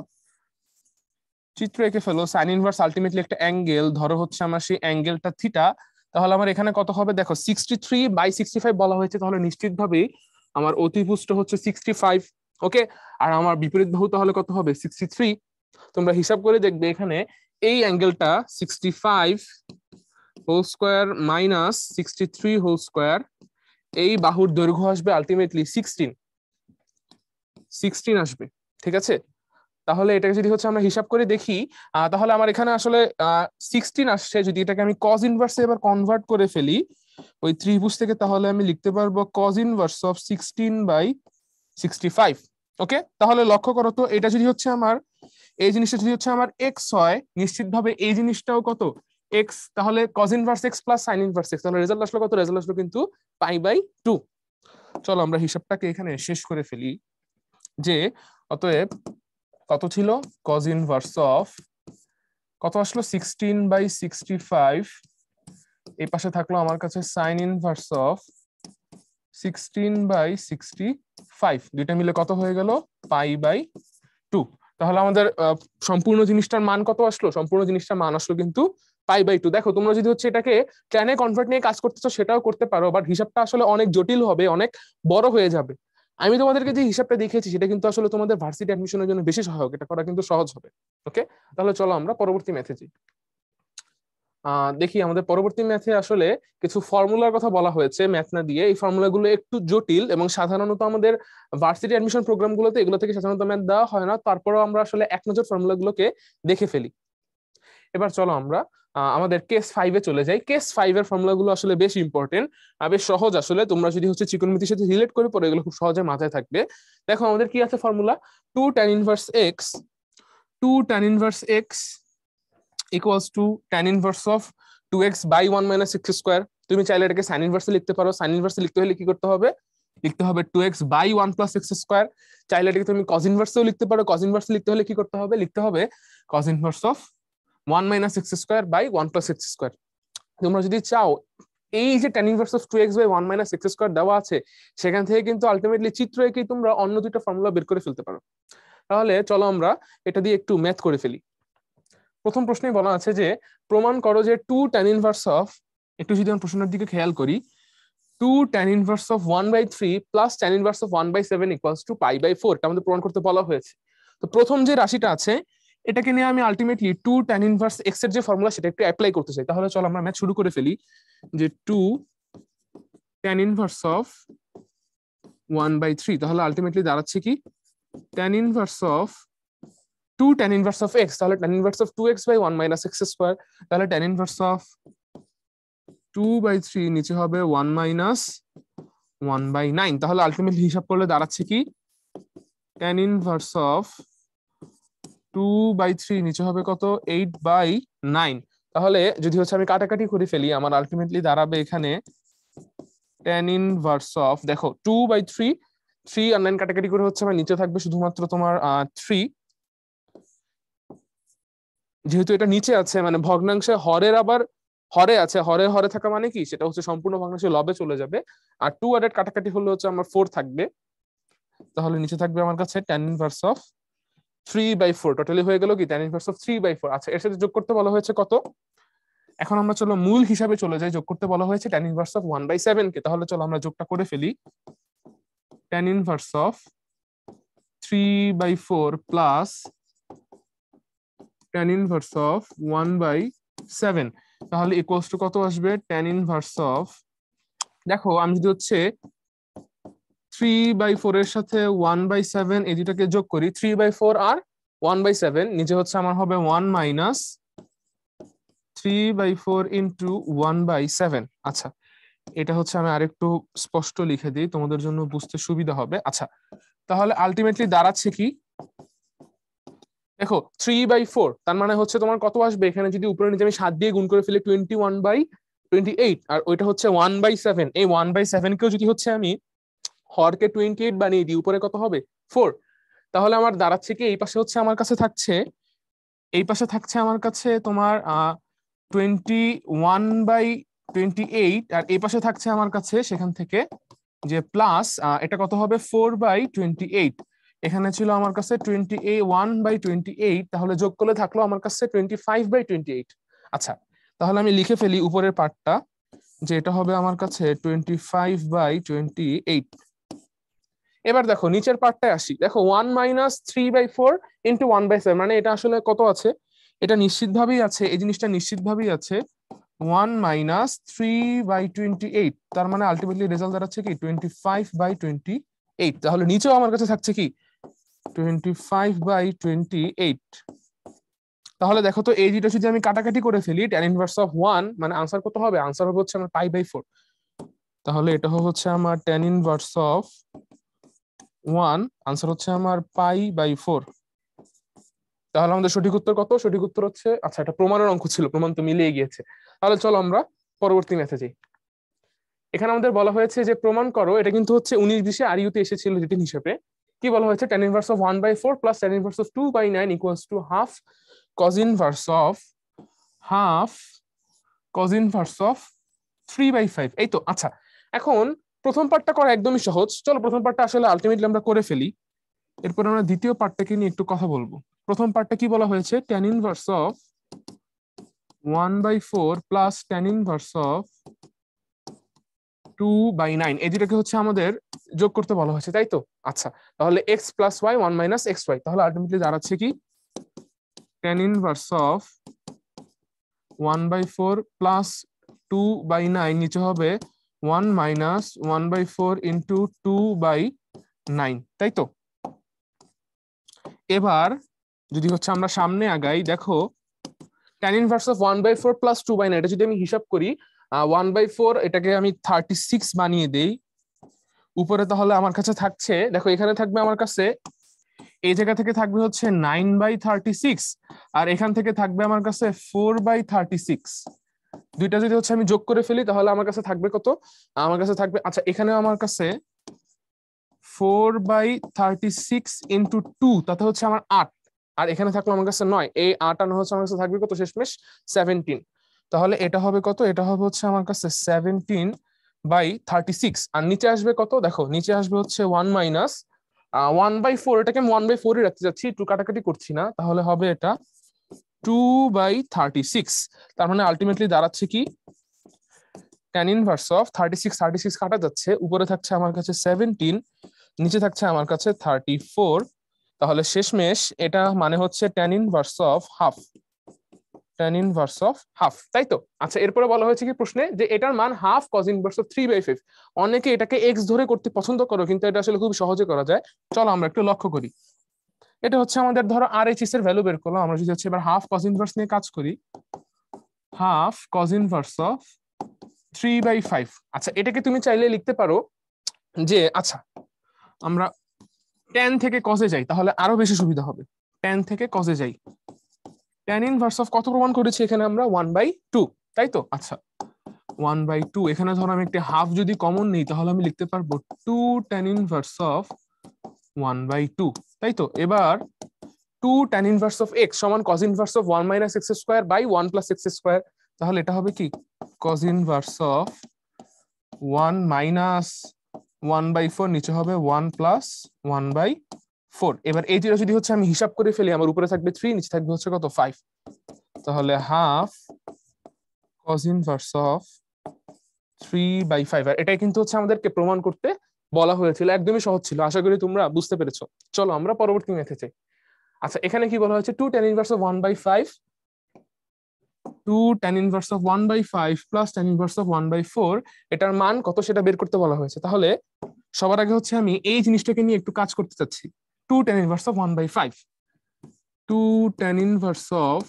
চিত্র এঁকে ফেলো সাইন ইনভার্স আলটিমেটলি একটা অ্যাঙ্গেল ধরো হচ্ছে আমার সেই অ্যাঙ্গেলটা থিটা তাহলে আমার এখানে কত হবে দেখো sixty three by sixty five বলা হয়েছে তাহলে নিশ্চিতভাবেই আমার অতিভুষ্ট হচ্ছে সিক্সটি ফাইভ ওকে আর আমার বিপরীত বাহু তাহলে কত হবে সিক্সটি থ্রি তোমরা হিসাব করে দেখবে এখানে এই অ্যাঙ্গেলটা sixty five whole square minus sixty three whole square এই বাহুর দৈর্ঘ্য আসবে আলটিমেটলি সিক্সটিন সিক্সটিন আসবে ঠিক আছে তাহলে এটাকে যদি হচ্ছে আমরা হিসাব করে দেখি তাহলে আমার এখানে আসলে সিক্সটিন আসছে যদি এটাকে আমি কজ ইনভার্সে এবার কনভার্ট করে ফেলি ওই ত্রিভুজ থেকে তাহলে আমি লিখতে পারবো cos inverse of sixteen by sixty five okay তাহলে লক্ষ্য করো তো এটা যদি হচ্ছে আমার এই জিনিসটা যদি হচ্ছে আমার এক্স হয় নিশ্চিতভাবে এই জিনিসটাও কত এক্স তাহলে cos inverse x plus sine inverse x তাহলে রেজাল্ট আসলো কত রেজাল্ট আসলো কিন্তু পাই বাই টু চলো আমরা হিসাবটাকে এখানে শেষ করে ফেলি যে অতএব কত ছিল কজ ইনভার্স অফ কত আসলো সিক্সটিন বাই সিক্সটি ফাইভ এই পাশে থাকলো আমার কাছে sine inverse of sixteen by sixty five দুইটা মিলে কত হয়ে গেল পাই বাই টু তাহলে আমাদের সম্পূর্ণ জিনিসটার মান কত আসলো সম্পূর্ণ জিনিসটার মান আসলো কিন্তু পাই বাই টু দেখো তোমরা যদি হচ্ছে এটাকে ট্যানে কনভার্ট নিয়ে কাজ করতেছো সেটাও করতে পারো বাট হিসাবটা আসলে অনেক জটিল হবে অনেক বড় হয়ে যাবে আমি তোমাদেরকে যে হিসাবটা দেখিয়েছি সেটা কিন্তু আসলে তোমাদের ভার্সিটি অ্যাডমিশনের জন্য বেশি সহায়ক এটা করা কিন্তু সহজ হবে ওকে তাহলে চলো আমরা পরবর্তী মেথেজি যাই দেখি আমাদের পরবর্তী ম্যাথে আসলে কিছু ফর্মুলার কথা বলা হয়েছে ম্যাথ না দিয়ে এই ফর্মুলাগুলো একটু জটিল এবং সাধারণত আমাদের ভার্সিটি অ্যাডমিশন প্রোগ্রামগুলোতে এগুলো থেকে সাধারণত ম্যাথ দেওয়া হয় না তারপরেও আমরা আসলে এক নজর ফর্মুলাগুলোকে দেখে ফেলি এবার চলো আমরা আমাদের কেস ফাইভে চলে যাই কেস ফাইভের ফর্মুলাগুলো আসলে বেশ ইম্পর্টেন্ট বেশ সহজ আসলে তোমরা যদি হচ্ছে চিকনমিতির সাথে রিলেট করে পরে এগুলো খুব সহজে মাথায় থাকবে দেখো আমাদের কি আছে formula two tan inverse x two tan inverse x equals to tan inverse of two x by one minus x square তুমি চাইলে এটাকে সাইন ইনভার্সে লিখতে পারো সাইন ইনভার্সে লিখতে হলে কি করতে হবে লিখতে হবে two x by one plus x square চাইলে এটাকে তুমি কজ ইনভার্সেও লিখতে পারো কজ ইনভার্সে লিখতে হলে কি করতে হবে লিখতে হবে cos inverse of one minus x square by one plus x square তোমরা যদি চাও এই যে tan inverse of two x by one minus x square দেওয়া আছে সেখান থেকে কিন্তু আলটিমেটলি চিত্র এঁকেই তোমরা অন্য দুটো ফর্মুলা বের করে ফেলতে পারো তাহলে চলো আমরা এটা দিয়ে একটু ম্যাথ করে ফেলি প্রথম প্রশ্নেই বলা আছে যে প্রমাণ করো যে টু ট্যান ইনভার্স অফ একটু যদি আমি প্রশ্নের দিকে খেয়াল করি two tan inverse of one by three plus tan inverse of one by seven equals to pi by four আমাদের প্রমাণ করতে বলা হয়েছে তো প্রথম যে রাশিটা আছে এটাকে নিয়ে আমি ultimately two tan inverse x এর যে ফর্মুলা সেটা একটু অ্যাপ্লাই করতে চাই তাহলে চলো আমরা ম্যাথ শুরু করে ফেলি যে two tan inverse of one by three তাহলে আলটিমেটলি দাঁড়াচ্ছে কি tan inverse of two tan inverse of x তাহলে tan inverse of two x by one minus x square তাহলে tan inverse of two by three নিচে হবে one minus one by nine তাহলে ultimately হিসাব করলে দাঁড়াচ্ছে কি tan inverse of two by three নিচে হবে কত এইট বাই নাইন তাহলে যদি হচ্ছে আমি কাটাকাটি করে ফেলি আমার আলটিমেটলি দাঁড়াবে এখানে ট্যান ইনভার্স অফ দেখো টু বাই থ্রি থ্রি আর নাইন কাটাকাটি করে হচ্ছে আমার নিচে থাকবে শুধুমাত্র তোমার থ্রি যেহেতু এটা নিচে আছে মানে ভগ্নাংশে হরের আবার হরে আছে হরে হরে থাকা মানে কি সেটা হচ্ছে সম্পূর্ণ ভগ্নাংশে লবে চলে যাবে আর টু আর কাটাকাটি হলে হচ্ছে আমার ফোর থাকবে তাহলে নিচে থাকবে আমার কাছে tan inverse of three by four totally হয়ে গেল কি tan inverse of three by four আচ্ছা এর সাথে যোগ করতে বলা হয়েছে কত এখন আমরা চলো মূল হিসাবে চলে যাই যোগ করতে বলা হয়েছে tan inverse of one by seven কে তাহলে চলো আমরা যোগটা করে ফেলি tan inverse of three by four plus tan inverse of one by seven তাহলে ইকুয়ালস টু কত আসবে tan ইনভার্স অফ দেখো আমি যদি হচ্ছে থ্রি বাই এর সাথে ওয়ান বাই সেভেন এই দুটোকে যোগ করি থ্রি বাই ফোর আর ওয়ান বাই সেভেন নিচে হচ্ছে আমার হবে one minus three by four into one by seven আচ্ছা এটা হচ্ছে আমি আরেকটু স্পষ্ট লিখে দিই তোমাদের জন্য বুঝতে সুবিধা হবে আচ্ছা তাহলে আলটিমেটলি দাঁড়াচ্ছে কি দেখো থ্রি বাই ফোর তার মানে হচ্ছে তোমার কত আসবে এখানে যদি উপরে নিচে আমি সাত দিয়ে গুণ করে ফেলে twenty one by twenty eight আর ওইটা হচ্ছে ওয়ান বাই সেভেন এই ওয়ান বাই সেভেনকেও যদি হচ্ছে আমি হরকে টোয়েন্টি এইট বানিয়ে দিই উপরে কত হবে ফোর তাহলে আমার দাঁড়াচ্ছে কি এই পাশে হচ্ছে আমার কাছে থাকছে এই পাশে থাকছে আমার কাছে তোমার twenty one by twenty eight আর এই পাশে থাকছে আমার কাছে সেখান থেকে যে প্লাস এটা কত হবে ফোর বাই টোয়েন্টি এইট এখানে ছিল আমার কাছে twenty uh one by twenty eight তাহলে যোগ করলে থাকলো আমার কাছে twenty five by twenty eight আচ্ছা তাহলে আমি লিখে ফেলি উপরের পার্টটা যে এটা হবে আমার কাছে twenty five by twenty eight এবার দেখো নিচের পার্টটায় আসি দেখো one minus three by four into one by seven মানে এটা আসলে কত আছে এটা নিশ্চিতভাবেই আছে এই জিনিসটা নিশ্চিতভাবেই আছে one minus three by twenty eight তার মানে আলটিমেটলি রেজাল্ট দাঁড়াচ্ছে কি twenty five by twenty eight তাহলে নিচেও আমার কাছে থাকছে কি twenty five by twenty eight তাহলে দেখো তো এই যেটা যদি আমি কাটাকাটি করে ফেলি ট্যান ইনভার্স অফ ওয়ান মানে আনসার কত হবে আনসার হবে হচ্ছে আমার পাই বাই ফোর তাহলে এটা হচ্ছে আমার tan inverse of one answer হচ্ছে আমার পাই বাই ফোর তাহলে আমাদের সঠিক উত্তর কত সঠিক উত্তর হচ্ছে আচ্ছা এটা প্রমাণের অঙ্ক ছিল প্রমাণ তো মিলিয়ে গিয়েছে তাহলে চলো আমরা পরবর্তী ম্যাথে যাই এখানে আমাদের বলা হয়েছে যে প্রমাণ করো এটা কিন্তু হচ্ছে উনিশ বিশে আর ইউতে এসেছিল রিটিন হিসেবে কি বলা হয়েছে tan inverse of one by four plus tan inverse of two by nine equals to half cos inverse of half cos inverse of three by five এই তো আচ্ছা এখন প্রথম পার্টটা করা একদমই সহজ চলো প্রথম পার্টটা আসলে আলটিমেটলি আমরা করে ফেলি এরপর আমরা দ্বিতীয় পার্টটাকে নিয়ে একটু কথা বলবো প্রথম পার্টটা কি বলা হয়েছে tan inverse of one by four plus tan inverse of two by nine এই দুটাকে হচ্ছে আমাদের যোগ করতে বলা হয়েছে তাই তো আচ্ছা তাহলে x plus y one minus x y তাহলে আলটিমেটলি দাঁড়াচ্ছে কি tan inverse of one by four plus two by nine নিচে হবে one minus one by four into two by nine তাই তো এবার যদি হচ্ছে আমরা সামনে আগাই দেখো tan inverse of one by four plus two by nine এটা যদি আমি হিসাব করি ওয়ান বাই ফোর এটাকে আমি থার্টি সিক্স বানিয়ে দেই উপরে তাহলে আমার কাছে থাকছে দেখো এখানে থাকবে আমার কাছে এই জায়গা থেকে থাকবে হচ্ছে নাইন বাই থার্টি সিক্স আর এখান থেকে থাকবে আমার কাছে ফোর বাই থার্টি সিক্স দুইটা যদি হচ্ছে আমি যোগ করে ফেলি তাহলে আমার কাছে থাকবে কত আমার কাছে থাকবে আচ্ছা এখানে আমার কাছে four by thirty six into two তাতে হচ্ছে আমার আট আর এখানে থাকলো আমার কাছে নয় এই আট আনা হচ্ছে আমার কাছে থাকবে কত শেষমেশ সেভেন্টিন তাহলে এটা হবে কত এটা হবে হচ্ছে আমার কাছে সেভেন্টিন বাই থার্টি সিক্স আর নিচে আসবে কত দেখো নিচে আসবে হচ্ছে one minus one by four এটাকে আমি ওয়ান বাই ফোরই রাখতে যাচ্ছি একটু কাটাকাটি করছি না তাহলে হবে এটা টু বাই থার্টি সিক্স তার মানে আলটিমেটলি দাঁড়াচ্ছে কি tan inverse of thirty six thirty six কাটা যাচ্ছে উপরে থাকছে আমার কাছে সেভেন্টিন নিচে থাকছে আমার কাছে থার্টি ফোর তাহলে শেষমেশ এটা মানে হচ্ছে tan inverse of half tan inverse of half তাই তো আচ্ছা এরপরে বলা হয়েছে কি প্রশ্নে যে এটার মান half cos inverse of three by five অনেকে এটাকে এক্স ধরে করতে পছন্দ করো কিন্তু এটা আসলে খুব সহজে করা যায় চলো আমরা একটু লক্ষ্য করি এটা হচ্ছে আমাদের ধরো আর এইচ এর ভ্যালু বের করলাম আমরা যদি হচ্ছে এবার হাফ কজ ইনভার্স নিয়ে কাজ করি half cos inverse of three by five আচ্ছা এটাকে তুমি চাইলে লিখতে পারো যে আচ্ছা আমরা টেন থেকে কজে যাই তাহলে আরো বেশি সুবিধা হবে টেন থেকে কজে যাই ট্যান ইনভার্স অফ কত প্রমাণ করেছি এখানে আমরা ওয়ান বাই টু তাই তো আচ্ছা ওয়ান বাই টু এখানে ধরো আমি একটি হাফ যদি কমন নিই তাহলে আমি লিখতে পারবো two tan inverse of one by two তাই তো এবার two tan inverse of x সমান cos inverse of one minus x square by one plus x square তাহলে এটা হবে কি cos inverse of one minus one by four নিচে হবে one plus one by four এবার এই এইটিটা যদি হচ্ছে আমি হিসাব করে ফেলি আমার উপরে থাকবে থ্রি নিচে থাকবে হচ্ছে কত ফাইভ তাহলে half cos inverse of three by five আর এটাই কিন্তু হচ্ছে আমাদেরকে প্রমাণ করতে বলা হয়েছিল একদমই সহজ ছিল আশা করি তোমরা বুঝতে পেরেছো চলো আমরা পরবর্তী মেথে চাই আচ্ছা এখানে কি বলা হয়েছে two tan inverse of one by five two tan inverse of one by five plus tan inverse of one by four এটার মান কত সেটা বের করতে বলা হয়েছে তাহলে সবার আগে হচ্ছে আমি এই জিনিসটাকে নিয়ে একটু কাজ করতে চাচ্ছি 2 tan inverse of 1 by 5. 2 tan inverse of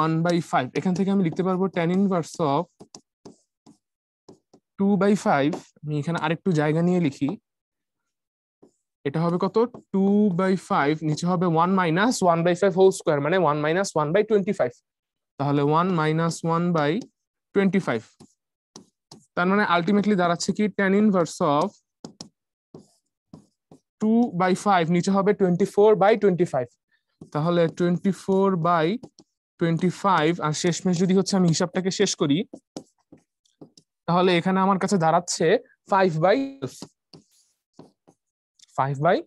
1 by 5. এখান থেকে আমি লিখতে পারবো tan inverse of 2 by 5. আমি এখানে আরেকটু জায়গা নিয়ে লিখি এটা হবে কত 2 by 5 নিচে হবে 1 minus 1 by 5 whole square মানে 1 minus 1 by 25 তাহলে 1 minus 1 by 25 তার মানে আলটিমেটলি দাঁড়াচ্ছে কি tan inverse of 2 two by five নিচে হবে twenty four by twenty five তাহলে twenty four by twenty five আর শেষমেশ যদি হচ্ছে আমি হিসাবটাকে শেষ করি তাহলে এখানে আমার কাছে দাঁড়াচ্ছে five by five by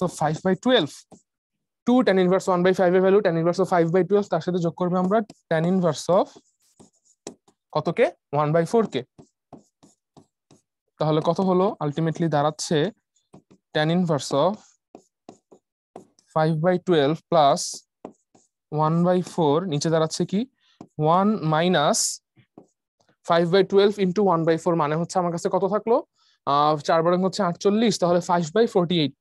so 5 by two tan inverse one by five এর value tan inverse of five by twelve তার সাথে যোগ করবে আমরা ট্যান ইনভার্স অফ কত কে ওয়ান বাই ফোর কে তাহলে কত হলো আলটিমেটলি দাঁড়াচ্ছে tan inverse of five by twelve plus one by four নিচে দাঁড়াচ্ছে কি one minus five by twelve into one by four মানে হচ্ছে আমার কাছে কত থাকলো চার বারং হচ্ছে আটচল্লিশ তাহলে ফাইভ বাই ফোরটি এইট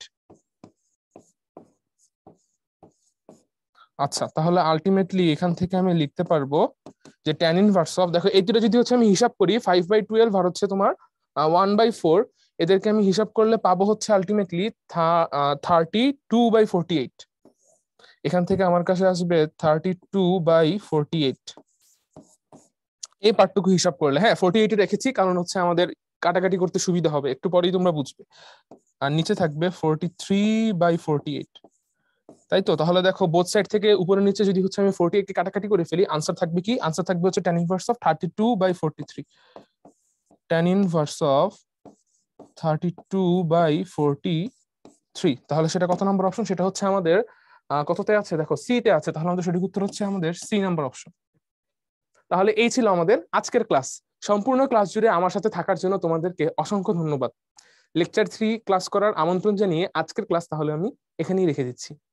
আচ্ছা তাহলে আলটিমেটলি এখান থেকে আমি লিখতে পারবো যে ট্যান ইনভার্স অফ দেখো এইটা যদি হচ্ছে আমি হিসাব করি ফাইভ বাই টুয়েলভ আর হচ্ছে তোমার ওয়ান বাই ফোর এদেরকে আমি হিসাব করলে পাবো হচ্ছে ultimately thirty two by forty eight এখান থেকে আমার কাছে আসবে thirty two by forty eight এই পার্টটুকু হিসাব করলে হ্যাঁ ফোরটি এইটে রেখেছি কারণ হচ্ছে আমাদের কাটাকাটি করতে সুবিধা হবে একটু পরেই তোমরা বুঝবে আর নিচে থাকবে forty three by forty eight তাই তো তাহলে দেখো বোথ সাইড থেকে উপরে নিচে যদি হচ্ছে আমি ফোরটি একটি কাটাকাটি করে ফেলি আনসার থাকবে কি আনসার থাকবে হচ্ছে tan inverse of thirty two by forty three tan inverse of thirty two by forty three তাহলে সেটা কত নাম্বার অপশন সেটা হচ্ছে আমাদের কততে আছে দেখো সি তে আছে তাহলে আমাদের সঠিক উত্তর হচ্ছে আমাদের সি নাম্বার অপশন তাহলে এই ছিল আমাদের আজকের ক্লাস সম্পূর্ণ ক্লাস জুড়ে আমার সাথে থাকার জন্য তোমাদেরকে অসংখ্য ধন্যবাদ লেকচার থ্রি ক্লাস করার আমন্ত্রণ জানিয়ে আজকের ক্লাস তাহলে আমি এখানেই রেখে দিচ্ছি